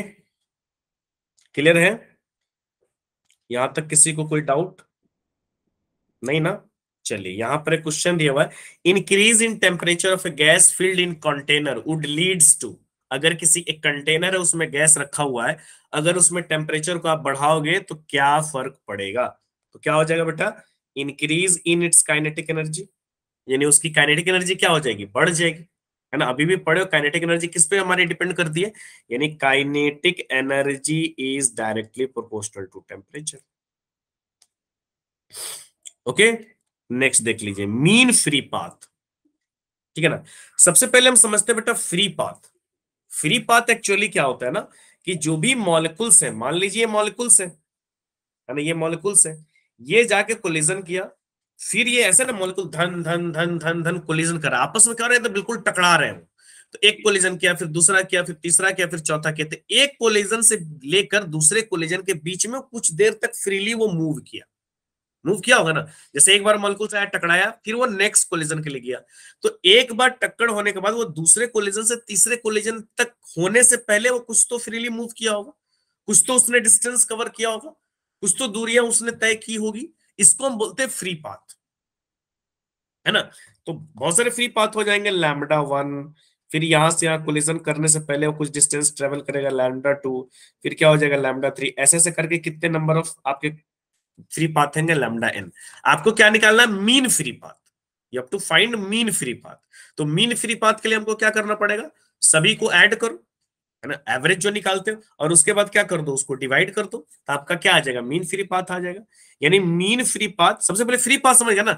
clear है यहां तक किसी को कोई डाउट नहीं ना चलिए यहाँ पर क्वेश्चन दिया हुआ है increase in temperature of a gas field in container would leads to अगर किसी एक कंटेनर है उसमें गैस रखा हुआ है अगर उसमें टेम्परेचर को आप बढ़ाओगे तो क्या फर्क पड़ेगा तो क्या हो जाएगा बेटा increase in its kinetic energy यानी उसकी काइनेटिक एनर्जी क्या हो जाएगी बढ़ जाएगी है ना अभी भी पढ़े काइनेटिक एनर्जी किस पे हमारी डिपेंड करती है यानी kinetic energy is directly proportional to temperature okay next देख लीजिए मीन फ्री पाथ ठीक है ना सबसे पहले हम समझते हैं बेटा free path free path actually क्या होता है ना कि जो भी मॉलिकुल्स है मान लीजिए मॉलिकुल्स है ना ये मॉलिकुल्स है ये जाके कोलिजन किया फिर ये ऐसे ना मॉलिकुल धन धन धन धन धन कोलिजन करा आपस में क्या रहे तो बिल्कुल टकरा रहे हो तो एक कोलिजन किया फिर दूसरा किया फिर तीसरा किया फिर चौथा किया तो एक कोलिजन से लेकर दूसरे कोलिजन के बीच में कुछ देर तक फ्रीली वो मूव किया मूव किया होगा ना जैसे एक बार मॉलिक्यूल से टकराया फिर वो नेक्स्ट कोलिजन के लिए गया तो एक बार टक्कर होने के बाद वो दूसरे कोलिजन से तीसरे कोलिजन तक होने से पहले वो कुछ तो फ्रीली मूव किया होगा कुछ तो उसने डिस्टेंस कवर किया होगा कुछ तो दूरियां उसने तय की होगी इसको हम बोलते हैं फ्री पाथ है ना तो बहुत सारे फ्री पाथ हो जाएंगे लैमडा वन फिर यहां से यहां कोलिजन करने से पहले वो कुछ डिस्टेंस ट्रेवल करेगा लैमडा टू फिर क्या हो जाएगा लैमडा थ्री ऐसे ऐसे करके कितने नंबर ऑफ आपके फ्री पाथ है लेमडा एन आपको क्या निकालना है mean free path you have to find mean free path तो मीन फ्री पाथ के लिए हमको क्या करना पड़ेगा सभी को ऐड करो है ना एवरेज जो निकालते हो और उसके बाद क्या कर दो उसको डिवाइड कर दो तो आपका क्या आ जाएगा मीन फ्री पाथ आ जाएगा यानी मीन फ्री पाथ सबसे पहले फ्री पाथ समझ गया ना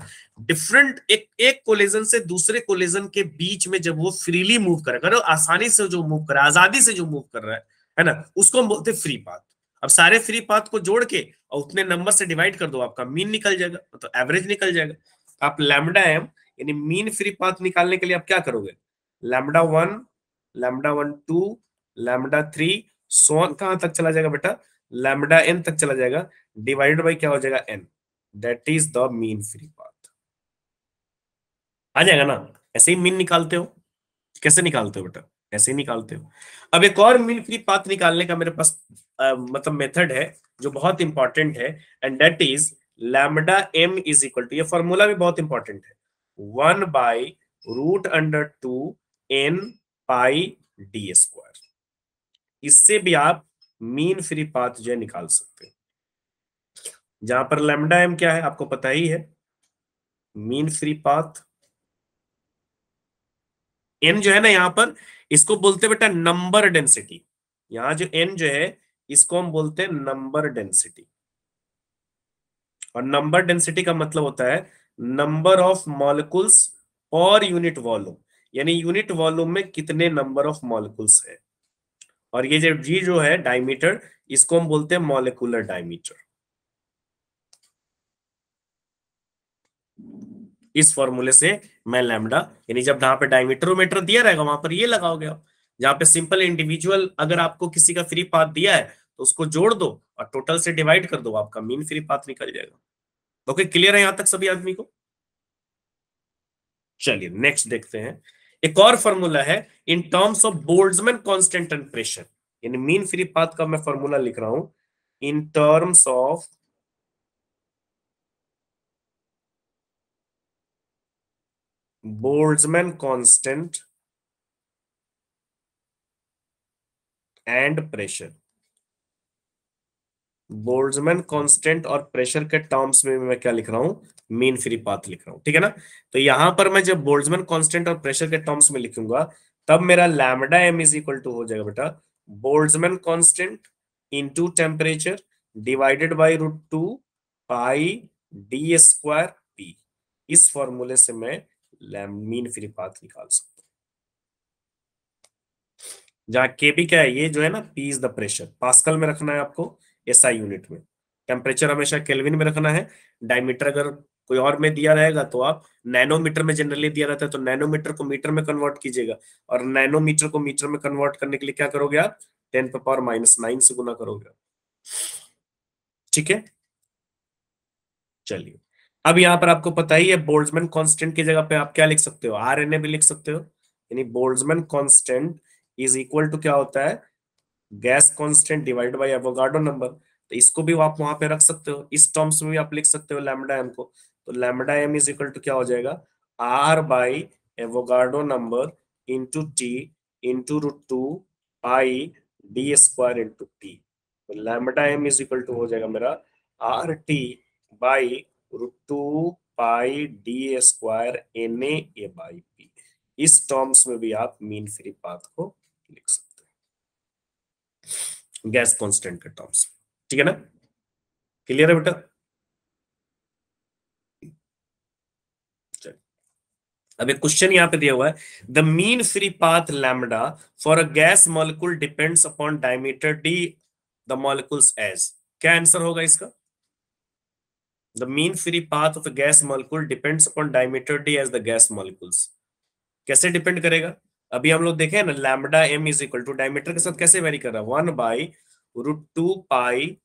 डिफरेंट एक एक कोलेजन से दूसरे कोलेजन के बीच में जब वो फ्रीली मूव करेगा आसानी से जो मूव कर रहा है आजादी से जो मूव कर रहा है है ना उसको हम बोलते फ्री पाथ अब सारे थ्री पाथ को जोड़ के और उतने नंबर से डिवाइड कर दो आपका मीन निकल जाएगा मतलब तो एवरेज निकल जाएगा तो आप लैमडा एम यानी मीन फ्री पाथ निकालने के लिए आप क्या करोगे lambda one lambda one two lambda three so on कहां तक चला जाएगा बेटा लैमडा एन तक चला जाएगा डिवाइडेड बाई क्या हो जाएगा n that is the mean free path आ जाएगा ना ऐसे ही मीन निकालते हो कैसे निकालते हो बेटा ऐसे ही निकालते हो अब एक और मीन फ्री पाथ निकालने का मेरे पास मतलब मेथड है जो बहुत इंपॉर्टेंट है and that is lambda m is equal to ये फॉर्मूला भी बहुत इंपॉर्टेंट है one by root under two n pi d square इससे भी आप मीन फ्री पाथ जो है निकाल सकते हैं जहां पर लेमडा एम क्या है आपको पता ही है मीन फ्री पाथ एन जो है ना यहां पर इसको बोलते बेटा नंबर डेंसिटी यहां जो एन जो है इसको हम बोलते हैं नंबर डेंसिटी और नंबर डेंसिटी का मतलब होता है नंबर ऑफ मॉलिकुल्स और यूनिट वॉल्यूम यानी यूनिट वॉल्यूम में कितने नंबर ऑफ मॉलिकुल्स है और ये जो जी जो है डायमीटर इसको हम बोलते हैं मॉलिकुलर डायमीटर इस फॉर्मूले से मैं लैमडा यानी जब यहां पे डायमीटरोमीटर दिया रहेगा वहां पर ये लगाओगे आप यहाँ पे सिंपल इंडिविजुअल अगर आपको किसी का फ्री पाथ दिया है तो उसको जोड़ दो और टोटल से डिवाइड कर दो आपका मीन फ्री पाथ निकल जाएगा ओके क्लियर है यहां तक सभी आदमी को चलिए नेक्स्ट देखते हैं एक और फॉर्मूला है in terms of Boltzmann constant and pressure यानी मीन फ्री पाथ का मैं फॉर्मूला लिख रहा हूं in terms of Boltzmann constant and pressure Boltzmann constant और प्रेशर के टर्म्स में मैं क्या लिख रहा हूं मीन फ्री पाथ लिख रहा हूं ठीक है ना तो यहां पर मैं जब बोल्डमैन कांस्टेंट और प्रेशर के टर्म्स में लिखूंगा तब मेरा lambda m is equal to हो जाएगा बेटा constant into temperature divided by root two pi d square P इस फॉर्मूले से मैं मीन फ्री पाथ निकाल सकता जहां के भी क्या है ये जो है ना P is the pressure pascal में रखना है आपको एसआई यूनिट में टेम्परेचर हमेशा केल्विन में रखना है डायमीटर अगर कोई और में दिया रहेगा तो आप नैनोमीटर में जनरली दिया रहता है तो नैनोमीटर को मीटर में कन्वर्ट कीजिएगा और नैनोमीटर को मीटर में कन्वर्ट करने के लिए क्या करोगे आप टेन पे पावर माइनस नाइन से गुना करोगे ठीक है चलिए अब यहां पर आपको पता ही है बोल्ट्जमैन कांस्टेंट की जगह पे आप क्या लिख सकते हो आर भी लिख सकते हो यानी Boltzmann constant is equal to क्या होता है gas constant divide by Avogadro number तो इसको भी आप वहां पे रख सकते हो इस टर्म्स में भी आप लिख सकते हो लैमडा एम को तो lambda m is equal to क्या हो जाएगा R by Avogadro number into T into root two I d square into T तो lambda m is equal to हो जाएगा मेरा R T by root two pi d square n A by P इस टर्म्स में भी आप मीन फ्री पाथ को लिख सकते हैं गैस कांस्टेंट के टर्म्स ठीक है ना क्लियर है बेटा अब एक क्वेश्चन यहां पे दिया हुआ है the mean free path lambda for a gas molecule depends upon diameter d the molecules as क्या आंसर होगा इसका the mean free path of gas molecule depends upon diameter d as the gas molecules कैसे डिपेंड करेगा अभी हम लोग देखे ना lambda m is equal to diameter के साथ कैसे वेरी कर रहा है one by root two pi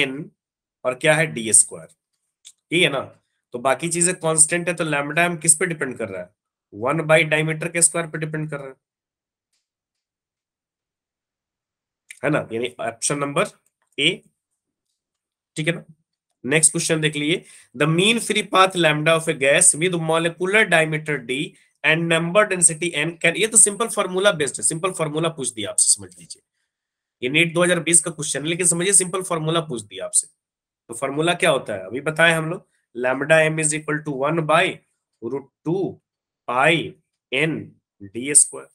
n और क्या है डी स्क्वायर ठीक है ना तो बाकी चीजें कांस्टेंट है तो लैमडा एम किस पे डिपेंड कर रहा है वन बाई डायमीटर के स्क्वायर पे डिपेंड कर रहा है है ना यानी ऑप्शन नंबर ए ठीक है ना नेक्स्ट क्वेश्चन देख लीजिए the mean free path lambda of a gas with molecular diameter d and number density n can ये तो सिंपल फॉर्मूला बेस्ड है सिंपल फॉर्मूला पूछ दिया आपसे समझ लीजिए ये नीट 2020 का क्वेश्चन है लेकिन समझिए सिंपल फॉर्मूला पूछ दिया आपसे तो फॉर्मूला क्या होता है अभी बताए हम लोग lambda m is equal to one by root two pi n d square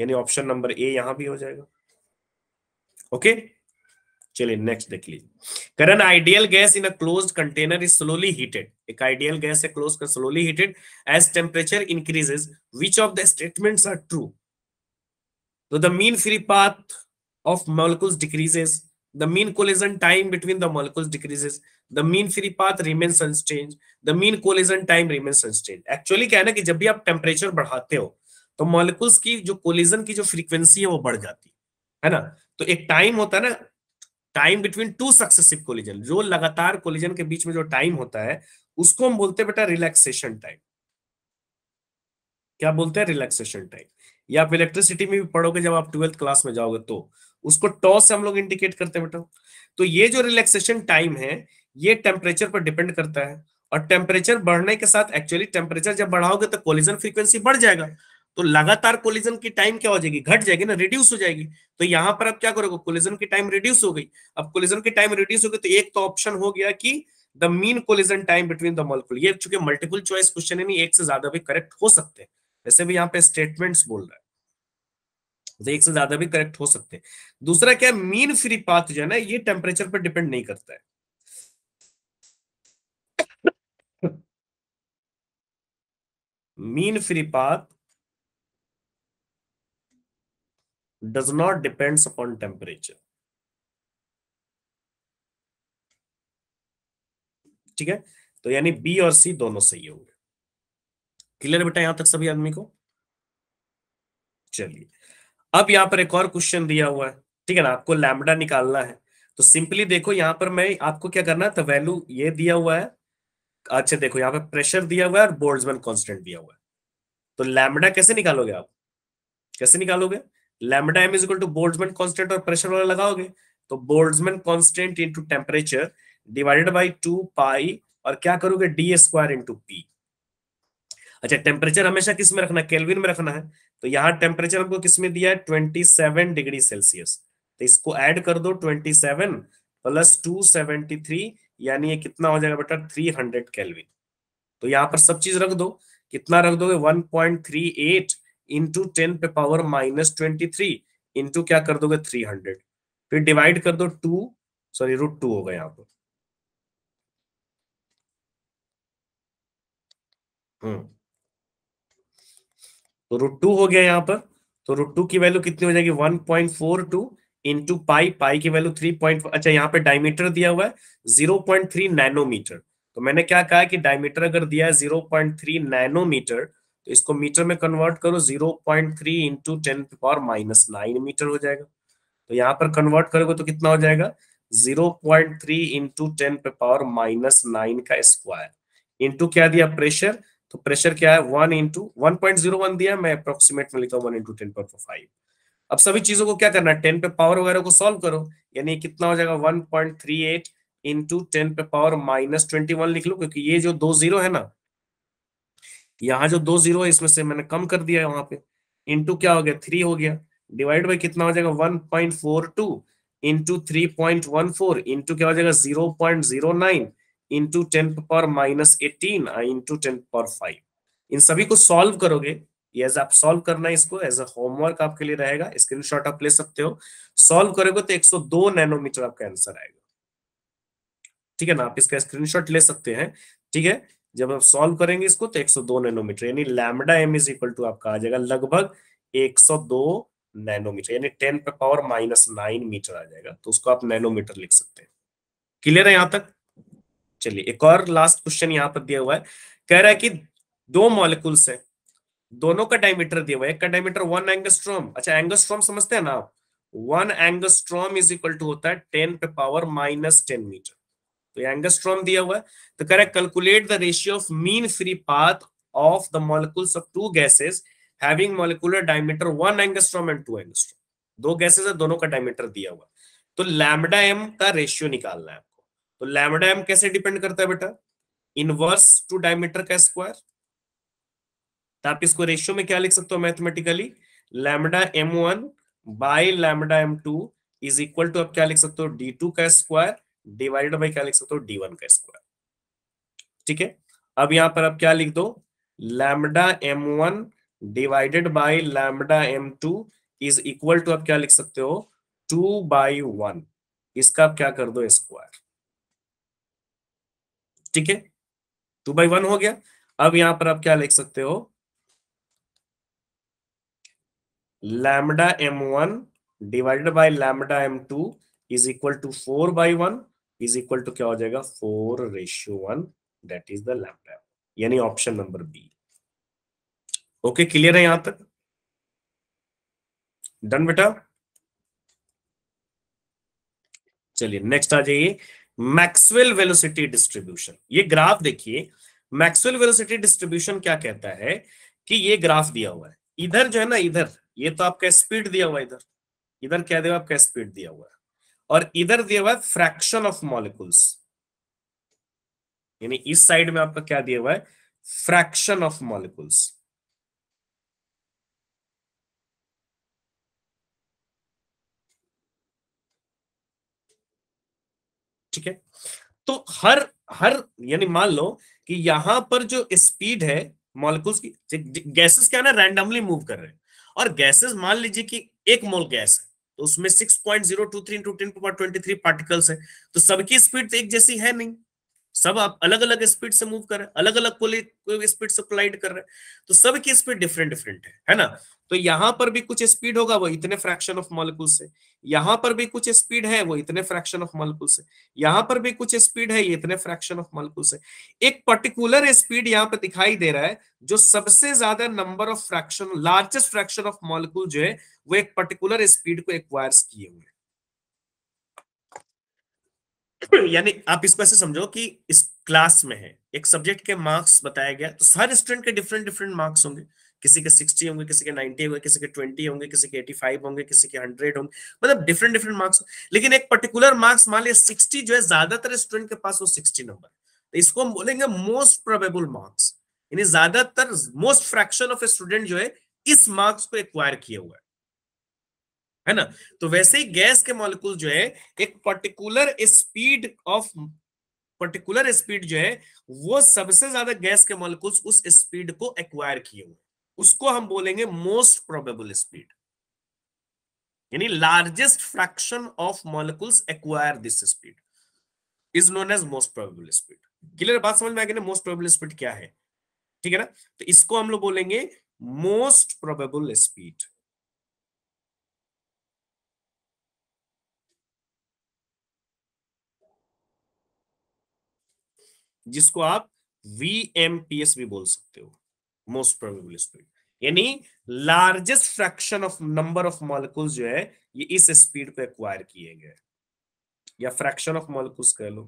यानी ऑप्शन नंबर ए यहां भी हो जाएगा ओके okay? चलिए नेक्स्ट देख लीजिए करन ideal gas in a close container is slowly heated एक आइडियल गैस है क्लोज कर slowly heated as temperature increases which of the statements are true तो the mean free path of molecules decreases the mean collision time between the molecules decreases the mean free path remains unchanged the mean collision time remains unchanged actually क्या है ना कि जब भी आप टेम्परेचर बढ़ाते हो तो मॉलिकुल्स की जो कोलिजन की जो फ्रीक्वेंसी है वो बढ़ जाती है ना तो एक टाइम होता है ना time between two successive collision जो लगातार कोलिजन के बीच में जो टाइम होता है उसको हम बोलते हैं बेटा रिलैक्सेशन टाइम क्या बोलते हैं रिलैक्सेशन टाइम या आप इलेक्ट्रिसिटी में भी पढ़ोगे जब आप ट्वेल्थ क्लास में जाओगे तो उसको टॉस से हम लोग इंडिकेट करते हैं बेटा तो ये जो रिलैक्सेशन टाइम है ये टेम्परेचर पर डिपेंड करता है और टेम्परेचर बढ़ने के साथ एक्चुअली टेम्परेचर जब बढ़ाओगे तो कोलिजन फ्रीक्वेंसी बढ़ जाएगा तो लगातार कोलिजन की टाइम क्या हो जाएगी घट जाएगी ना रिड्यूस हो जाएगी तो यहां पर आप क्या करोगे कोलिजन की टाइम रिड्यूस हो गई अब कोलिजन की टाइम रिड्यूस हो गई तो एक तो ऑप्शन हो गया कि the mean collision time between the molecule ये चूंकि मल्टीपल चॉइस क्वेश्चन है नहीं एक से ज्यादा भी करेक्ट हो सकते हैं वैसे भी यहाँ पे स्टेटमेंट बोल रहा है तो एक से ज्यादा भी करेक्ट हो सकते हैं दूसरा क्या मीन फ्री पाथ जो है ना ये टेम्परेचर पर डिपेंड नहीं करता है mean free path does not depends upon temperature ठीक है तो यानी बी और सी दोनों सही होंगे क्लियर बेटा यहां तक सभी आदमी को चलिए अब यहां पर एक और क्वेश्चन दिया हुआ है ठीक है ना आपको लैमडा निकालना है तो सिंपली देखो यहां पर मैं आपको क्या करना है तो वैल्यू ये दिया हुआ है अच्छा देखो यहां पर प्रेशर दिया हुआ है और बोल्ड्समैन कांस्टेंट दिया हुआ है तो लैमडा कैसे निकालोगे आप कैसे निकालोगे lambda m is equal to Boltzmann constant और प्रेशर वाला लगाओगे तो Boltzmann constant into temperature divided by two pi और क्या करोगे डी स्क्वायर इंटू पी अच्छा टेम्परेचर हमेशा किस में रखना केल्विन में रखना है तो यहाँ टेम्परेचर हमको किस में दिया है ट्वेंटी सेवन डिग्री सेल्सियस तो इसको ऐड कर दो twenty seven plus two seventy three यानी ये कितना हो जाएगा बेटा थ्री हंड्रेड केल्विन तो यहाँ पर सब चीज रख दो कितना रख दोगे one point three eight into ten पे power minus twenty three into क्या कर दोगे थ्री हंड्रेड फिर डिवाइड कर दो टू सॉरी रूट टू होगा यहां पर तो रूट टू हो गया यहां पर तो रूट टू की वैल्यू कितनी हो जाएगी one point four two into pi pi की वैल्यू थ्री पॉइंट अच्छा यहाँ पे डायमीटर दिया हुआ है जीरो पॉइंट थ्री नैनोमीटर तो मैंने क्या कहा कि डायमीटर अगर दिया है जीरो पॉइंट थ्री नैनोमीटर तो इसको मीटर में कन्वर्ट करो zero point three into ten power minus nine metre हो जाएगा तो यहाँ पर कन्वर्ट करोगे तो कितना हो जाएगा zero point three into ten पे पावर माइनस नाइन का स्क्वायर इंटू क्या दिया प्रेशर तो प्रेशर क्या है one into one point zero one दिया मैं अप्रोक्सीमेट में लिखा वन इंटू टेन पर फाइव अब सभी चीजों को क्या करना है टेन पे पावर वगैरह को सॉल्व करो यानी कितना हो जाएगा one point three eight into ten पे पावर माइनस ट्वेंटी वन लिख लो क्योंकि ये जो दो जीरो है ना यहाँ जो दो जीरो है इसमें से मैंने कम कर दिया है वहां पे इंटू क्या हो गया थ्री हो गया डिवाइड बाई कितना हो जाएगा one point four two into three point one four into क्या हो जाएगा zero point zero nine into ten पर माइनस एटीन इंटू टेन पर फाइव इन सभी को सॉल्व करोगे ये आप सॉल्व करना है इसको एज अ होमवर्क आपके लिए रहेगा स्क्रीनशॉट आप ले सकते हो सॉल्व करोगे तो 102 नैनोमीटर आपका आंसर आएगा ठीक है ना आप इसका स्क्रीनशॉट ले सकते हैं ठीक है जब आप सॉल्व करेंगे इसको तो 102 नैनोमीटर यानी lambda m is equal to आपका आ जाएगा लगभग 102 नैनोमीटर यानी 10 पे पावर माइनस नाइन मीटर आ जाएगा तो उसको आप नैनोमीटर लिख सकते हैं क्लियर है यहां तक चलिए एक और लास्ट क्वेश्चन यहाँ पर दिया हुआ है कह रहा है कि दो मॉलिकुल्स है दोनों का डायमीटर दिया हुआ है एक का डायमीटर वन एंगस्ट्रॉम अच्छा एंगस्ट्रॉम समझते हैं ना आप one angstrom is equal to होता है टेन पे पावर माइनस टेन मीटर तो ये एंगस्ट्रॉम दिया हुआ है तो correct calculate the ratio of mean free path of the molecules of two gases having molecular diameter one angstrom and two angstrom दो गैसेस है दोनों का डायमीटर दिया हुआ तो लैमडा एम का रेशियो निकालना है आपको तो लैमडा एम कैसे डिपेंड करता है बेटा इनवर्स टू डायमीटर का स्क्वायर तो आप इसको रेशियो में क्या लिख सकते हो mathematically lambda M one by lambda M two is equal to आप क्या लिख सकते हो डी टू का स्क्वायर डिवाइडेड बाई क्या लिख सकते हो डी वन का स्क्वायर ठीक है अब यहां पर आप क्या लिख दो lambda M one divided by lambda M two is equal to आप क्या लिख सकते हो टू बाई वन इसका आप क्या कर दो स्क्वायर ठीक है टू बाई वन हो गया अब यहां पर आप क्या लिख सकते हो lambda M one divided by lambda M two is equal to four by one is equal to क्या हो जाएगा four ratio one that is the lambda यानी option number B okay clear है यहां तक डन बेटा चलिए नेक्स्ट आ जाइए मैक्सवेल वेलोसिटी डिस्ट्रीब्यूशन ये ग्राफ देखिए मैक्सवेल वेलोसिटी डिस्ट्रीब्यूशन क्या कहता है कि ये ग्राफ दिया हुआ है इधर जो है ना इधर ये तो आपका स्पीड दिया हुआ इधर इधर क्या दिया आपका स्पीड दिया हुआ है और इधर दिया हुआ है फ्रैक्शन ऑफ मॉलिकुल्स यानी इस साइड में आपका क्या दिया हुआ है फ्रैक्शन ऑफ मॉलिकुल्स ठीक है तो हर हर यानी मान लो कि यहां पर जो स्पीड है मॉलिकुल्स की गैसेस क्या ना रैंडमली मूव कर रहे हैं और गैसेस मान लीजिए कि एक मोल गैस है उसमें six point zero two three into ten twenty three particles है तो सबकी स्पीड तो एक जैसी है नहीं सब आप अलग अलग स्पीड से मूव कर रहे हैं अलग अलग स्पीड से कोलाइड कर रहे हैं तो सब की स्पीड डिफरेंट डिफरेंट है है ना तो यहां पर भी कुछ स्पीड होगा वो इतने फ्रैक्शन ऑफ मॉलिक्यूल से यहां पर भी कुछ स्पीड है वो इतने फ्रैक्शन ऑफ मॉलिक्यूल से यहां पर भी कुछ स्पीड है ये इतने फ्रैक्शन ऑफ मॉलिक्यूल से एक पर्टिकुलर स्पीड यहाँ पर दिखाई दे रहा है जो सबसे ज्यादा number of fraction largest fraction of molecule जो है वो एक पर्टिकुलर स्पीड को एक्वायर्स किए हुए <clears throat> यानी आप इसको ऐसे समझो कि इस क्लास में है एक सब्जेक्ट के मार्क्स बताया गया तो हर स्टूडेंट के डिफरेंट डिफरेंट मार्क्स होंगे किसी के 60 होंगे किसी के 90 होंगे किसी के 20 होंगे किसी के 85 होंगे किसी के 100 होंगे मतलब डिफरेंट डिफरेंट मार्क्स लेकिन एक पर्टिकुलर मार्क्स मान लिया सिक्सटी जो है ज्यादातर स्टूडेंट के पास वो सिक्सटी नंबर तो इसको हम बोलेंगे मोस्ट प्रोबेबल मार्क्स यानी ज्यादातर मोस्ट फ्रैक्शन ऑफ स्टूडेंट जो है इस मार्क्स को एक्वायर किया हुआ है है ना तो वैसे ही गैस के मॉलिक्यूल जो है एक particular speed of particular speed जो है वो सबसे ज्यादा गैस के मॉलिक्यूल्स उस स्पीड को एक्वायर किए हुए उसको हम बोलेंगे मोस्ट प्रोबेबल स्पीड यानी largest fraction of molecules acquire this speed is known as most probable speed clear बात समझ में आ गई ना मोस्ट प्रोबेबल स्पीड क्या है ठीक है ना तो इसको हम लोग बोलेंगे मोस्ट प्रोबेबल स्पीड जिसको आप वी एम पी एस भी बोल सकते हो मोस्ट प्रोबेबल स्पीड यानी largest fraction of number of molecules जो है ये इस स्पीड पे एक्वायर किए गए या फ्रैक्शन ऑफ मॉलिक्यूल्स कह लो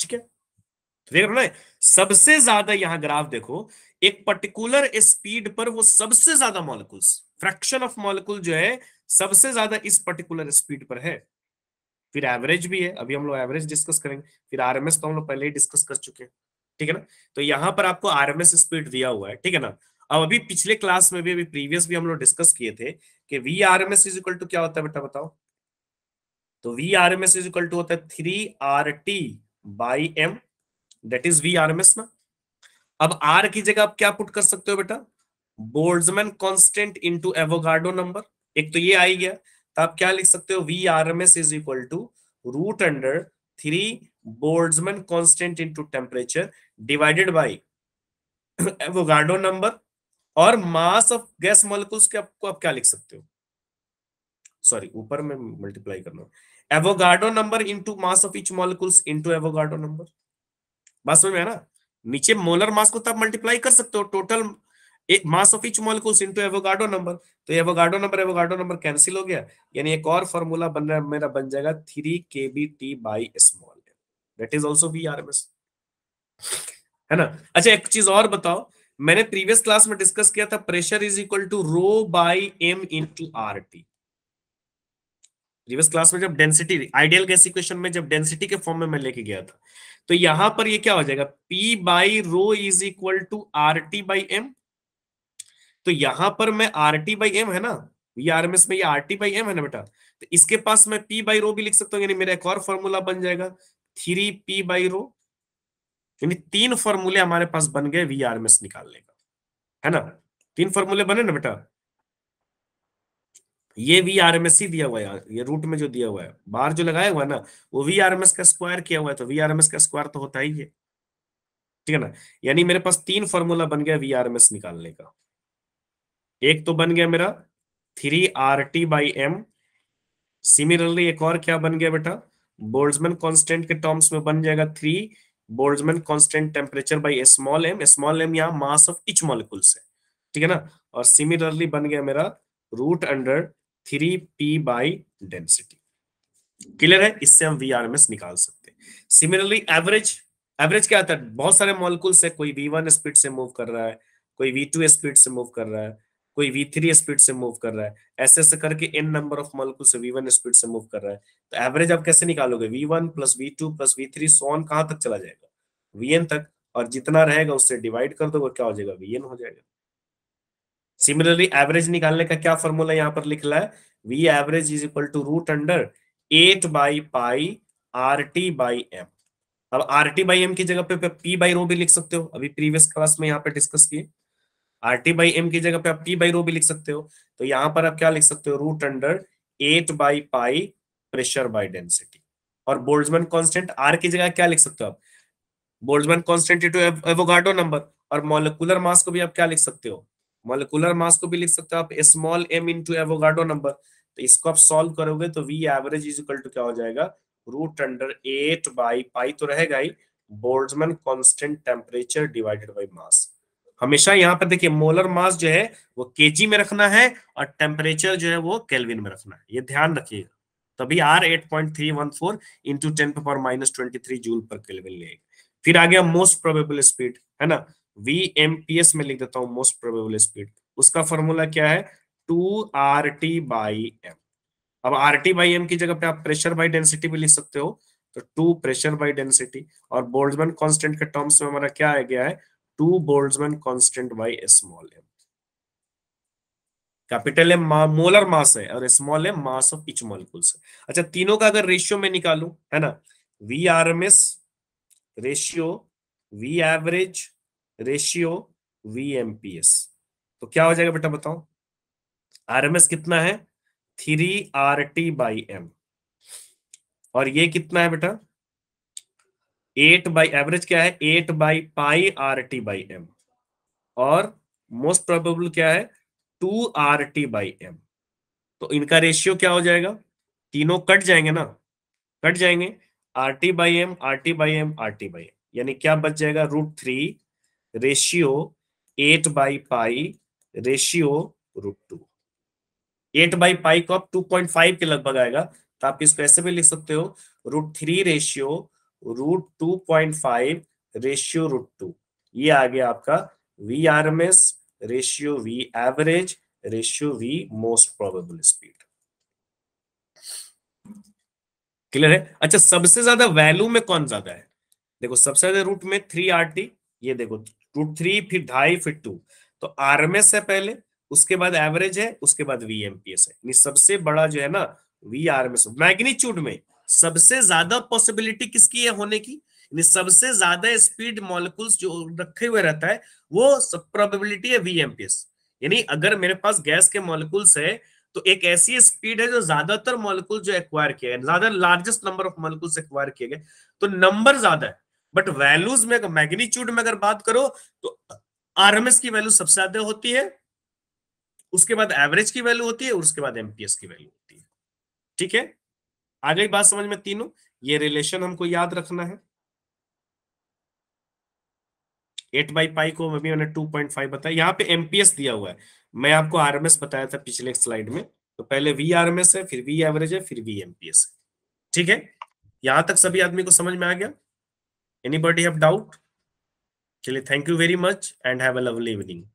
ठीक है तो देख रहे सबसे ज्यादा यहां ग्राफ देखो एक पर्टिकुलर स्पीड पर वो सबसे ज्यादा मॉलिकुल्स फ्रैक्शन ऑफ मॉलिकुल जो है सबसे ज्यादा इस पर्टिकुलर स्पीड पर है फिर एवरेज भी है अभी हम लोग एवरेज डिस्कस करेंगे फिर आरएमएस तो हम लोग पहले ही डिस्कस कर चुके हैं ठीक है ना तो यहाँ पर आपको आरएमएस स्पीड दिया हुआ है ठीक है ना अब अभी पिछले क्लास में भी अभी प्रीवियस भी हम लोग डिस्कस किए थे कि V R M S is equal to क्या होता है बेटा बताओ तो V R M S is equal to होता है three R T by M that is V R M S ना अब आर की जगह आप क्या पुट कर सकते हो बेटा Boltzmann constant into Avogadro number एक तो ये आई गया तो आप क्या लिख सकते हो V R M S is equal to root under three Boltzmann constant into temperature divided by Avogadro number और मास ऑफ गैस मॉलिकुल्स के आपको आप क्या लिख सकते हो सॉरी ऊपर में मल्टीप्लाई करना Avogadro number into mass of each molecules into Avogadro number बात समझ में है ना नीचे मोलर मास को तब तो मल्टीप्लाई कर सकते हो टोटल एक mass of each molecules into Avogadro number तो Avogadro number Avogadro number cancel हो गया यानी एक और फॉर्मूला बन रहा है मेरा बन जाएगा three K B T by small M that is वी आर एम एस है ना अच्छा एक चीज और बताओ मैंने प्रीवियस क्लास में डिस्कस किया था pressure is equal to rho by M into R T previous class में जब डेंसिटी आइडियल गैस इक्वेशन में जब डेंसिटी के फॉर्म में मैं लेके गया था तो यहां पर ये क्या हो जाएगा P by rho is equal to R T by M तो यहां पर मैं आर टी बाई एम है ना ये आरएमएस में ये आर टी बाई एम है ना बेटा तो इसके पास मैं P बाई रो भी लिख सकता हूँ यानी मेरा एक और फॉर्मूला बन जाएगा थ्री पी बाई रो यानी तीन फॉर्मूले हमारे पास बन गए वी एस निकालने का है ना तीन फॉर्मूले बने ना बेटा ये वी आर एम एस ही दिया हुआ है ये रूट में जो दिया हुआ है बार जो लगाया हुआ है ना वो वी आर एम एस का स्क्वायर किया हुआ है तो वी आर एम एस का स्क्वायर तो होता ही है ठीक है ना यानी मेरे पास तीन फॉर्मूला बन गया वी आर एम एस निकालने का एक तो बन गया मेरा three R T by M similarly एक और क्या बन गया बेटा बोल्ट्जमैन कॉन्स्टेंट के टर्म्स में बन जाएगा three Boltzmann constant temperature by small M small M यहाँ मास ऑफ इच मॉलिक्यूल्स है ठीक है ना और सिमिलरली बन गया मेरा root under three P by density clear है इससे हम वी आर एस निकाल सकते हैं सिमिलरली एवरेज एवरेज क्या आता है बहुत सारे मॉलिकुल्स है कोई वी वन स्पीड से मूव कर रहा है कोई वी टू स्पीड से मूव कर रहा है कोई वी थ्री स्पीड से मूव कर रहा है ऐसे ऐसे करके एन नंबर ऑफ मॉलिकुल से वी वन स्पीड से मूव कर रहा है तो एवरेज आप कैसे निकालोगे V one plus V two plus V three so on कहाँ तक चला जाएगा वी एन तक और जितना रहेगा उससे डिवाइड कर दोगे क्या हो जाएगा वी एन हो जाएगा सिमिलरली एवरेज निकालने का क्या फॉर्मूला यहाँ पर लिखला है V average is equal to root under eight by pi R T by M अब आर टी बाई एम की जगह पे पी बाई रो भी लिख सकते हो अभी प्रीवियस क्लास में यहाँ पे डिस्कस किए आर टी बाई एम की जगह पे आप पी बाई रो भी लिख सकते हो तो यहाँ पर आप क्या लिख सकते हो root under eight by pi pressure by density और बोल्डमैन कांस्टेंट आर की जगह क्या लिख सकते हो आप Boltzmann constant into Avogadro number और मॉलिक्यूलर मास को भी आप क्या लिख सकते हो मोलिकुलर मास को भी लिख सकते हो आप small M into Avogadro number तो इसको आप सॉल्व करोगे तो V average is equal to क्या हो जाएगा root under eight by pi तो रहेगा ही Boltzmann constant temperature divided by mass हमेशा यहाँ पर देखिए मोलर मास जो है वो केजी में रखना है और टेम्परेचर जो है वो केल्विन में रखना है ये ध्यान रखिएगा तभी R eight point three one four into ten power minus twenty three joule per kelvin लेगा फिर आ गया मोस्ट प्रोबेबल स्पीड है ना वी एम पी एस में लिख देता हूं मोस्ट प्रोबेबल स्पीड उसका फॉर्मूला क्या है two R T by M अब आर टी बाई एम की जगह पे आप प्रेशर बाई डेंसिटी भी लिख सकते हो तो टू प्रेशर बाई डेंसिटी और बोल्डमन कॉन्स्टेंट के टर्म्स में हमारा क्या आ गया है two Boltzmann constant by small M capital M molar mass है और small M mass of each molecules है अच्छा तीनों का अगर रेशियो में निकालू है ना V R M S ratio V average ratio S तो क्या हो जाएगा बेटा बताओ आरएमएस कितना है three R T by M और ये कितना है बेटा एट बाई एवरेज क्या है eight by pi R T by M और मोस्ट प्रोबेबल क्या है two R T by M तो इनका रेशियो क्या हो जाएगा तीनों कट जाएंगे ना कट जाएंगे R T by M R T by M R T by M यानी क्या बच जाएगा root three ratio eight by pi ratio root two eight by pi को आप टू पॉइंट फाइव के लगभग आएगा तो आप इसको ऐसे भी लिख सकते हो root three ratio root two point five ratio root two ये आ गया आपका V R M S ratio V average ratio V most probable speed clear है अच्छा सबसे ज्यादा वैल्यू में कौन ज्यादा है देखो सबसे ज्यादा रूट में थ्री आर टी ये देखो रूट थ्री फिर ढाई फिर टू तो आरएमएस है पहले उसके बाद एवरेज है उसके बाद वीएमपीएस है सबसे बड़ा जो है ना वी आरएमएस मैग्नीट्यूड में सबसे ज्यादा पॉसिबिलिटी किसकी है होने की सबसे ज्यादा स्पीड मॉलिक्यूल्स जो रखे हुए रहता है वो सब प्रोबेबिलिटी है वीएमपीएस यानी अगर मेरे पास गैस के मॉलिक्यूल्स है तो एक ऐसी स्पीड है जो ज्यादातर मॉलिक्यूल जो एक्वायर किया है ज्यादा largest number of molecules acquire किए गए तो नंबर ज्यादा है बट वैल्यूज में मैग्नीट्यूड में अगर बात करो तो आरएमएस की वैल्यू सबसे ज्यादा होती है उसके बाद एवरेज की वैल्यू होती है और उसके बाद एमपीएस की वैल्यू होती है ठीक है आ गई बात समझ में तीनों ये रिलेशन हमको याद रखना है एट बाई पाई को अभी मैंने टू पॉइंट फाइव बताया यहाँ पे एमपीएस दिया हुआ है मैं आपको आरएमएस बताया था पिछले स्लाइड में तो पहले वी आरएमएस है फिर वी एवरेज है फिर वी एमपीएस है ठीक है यहां तक सभी आदमी को समझ में आ गया Anybody have doubt? Actually, thank you very much and have a lovely evening.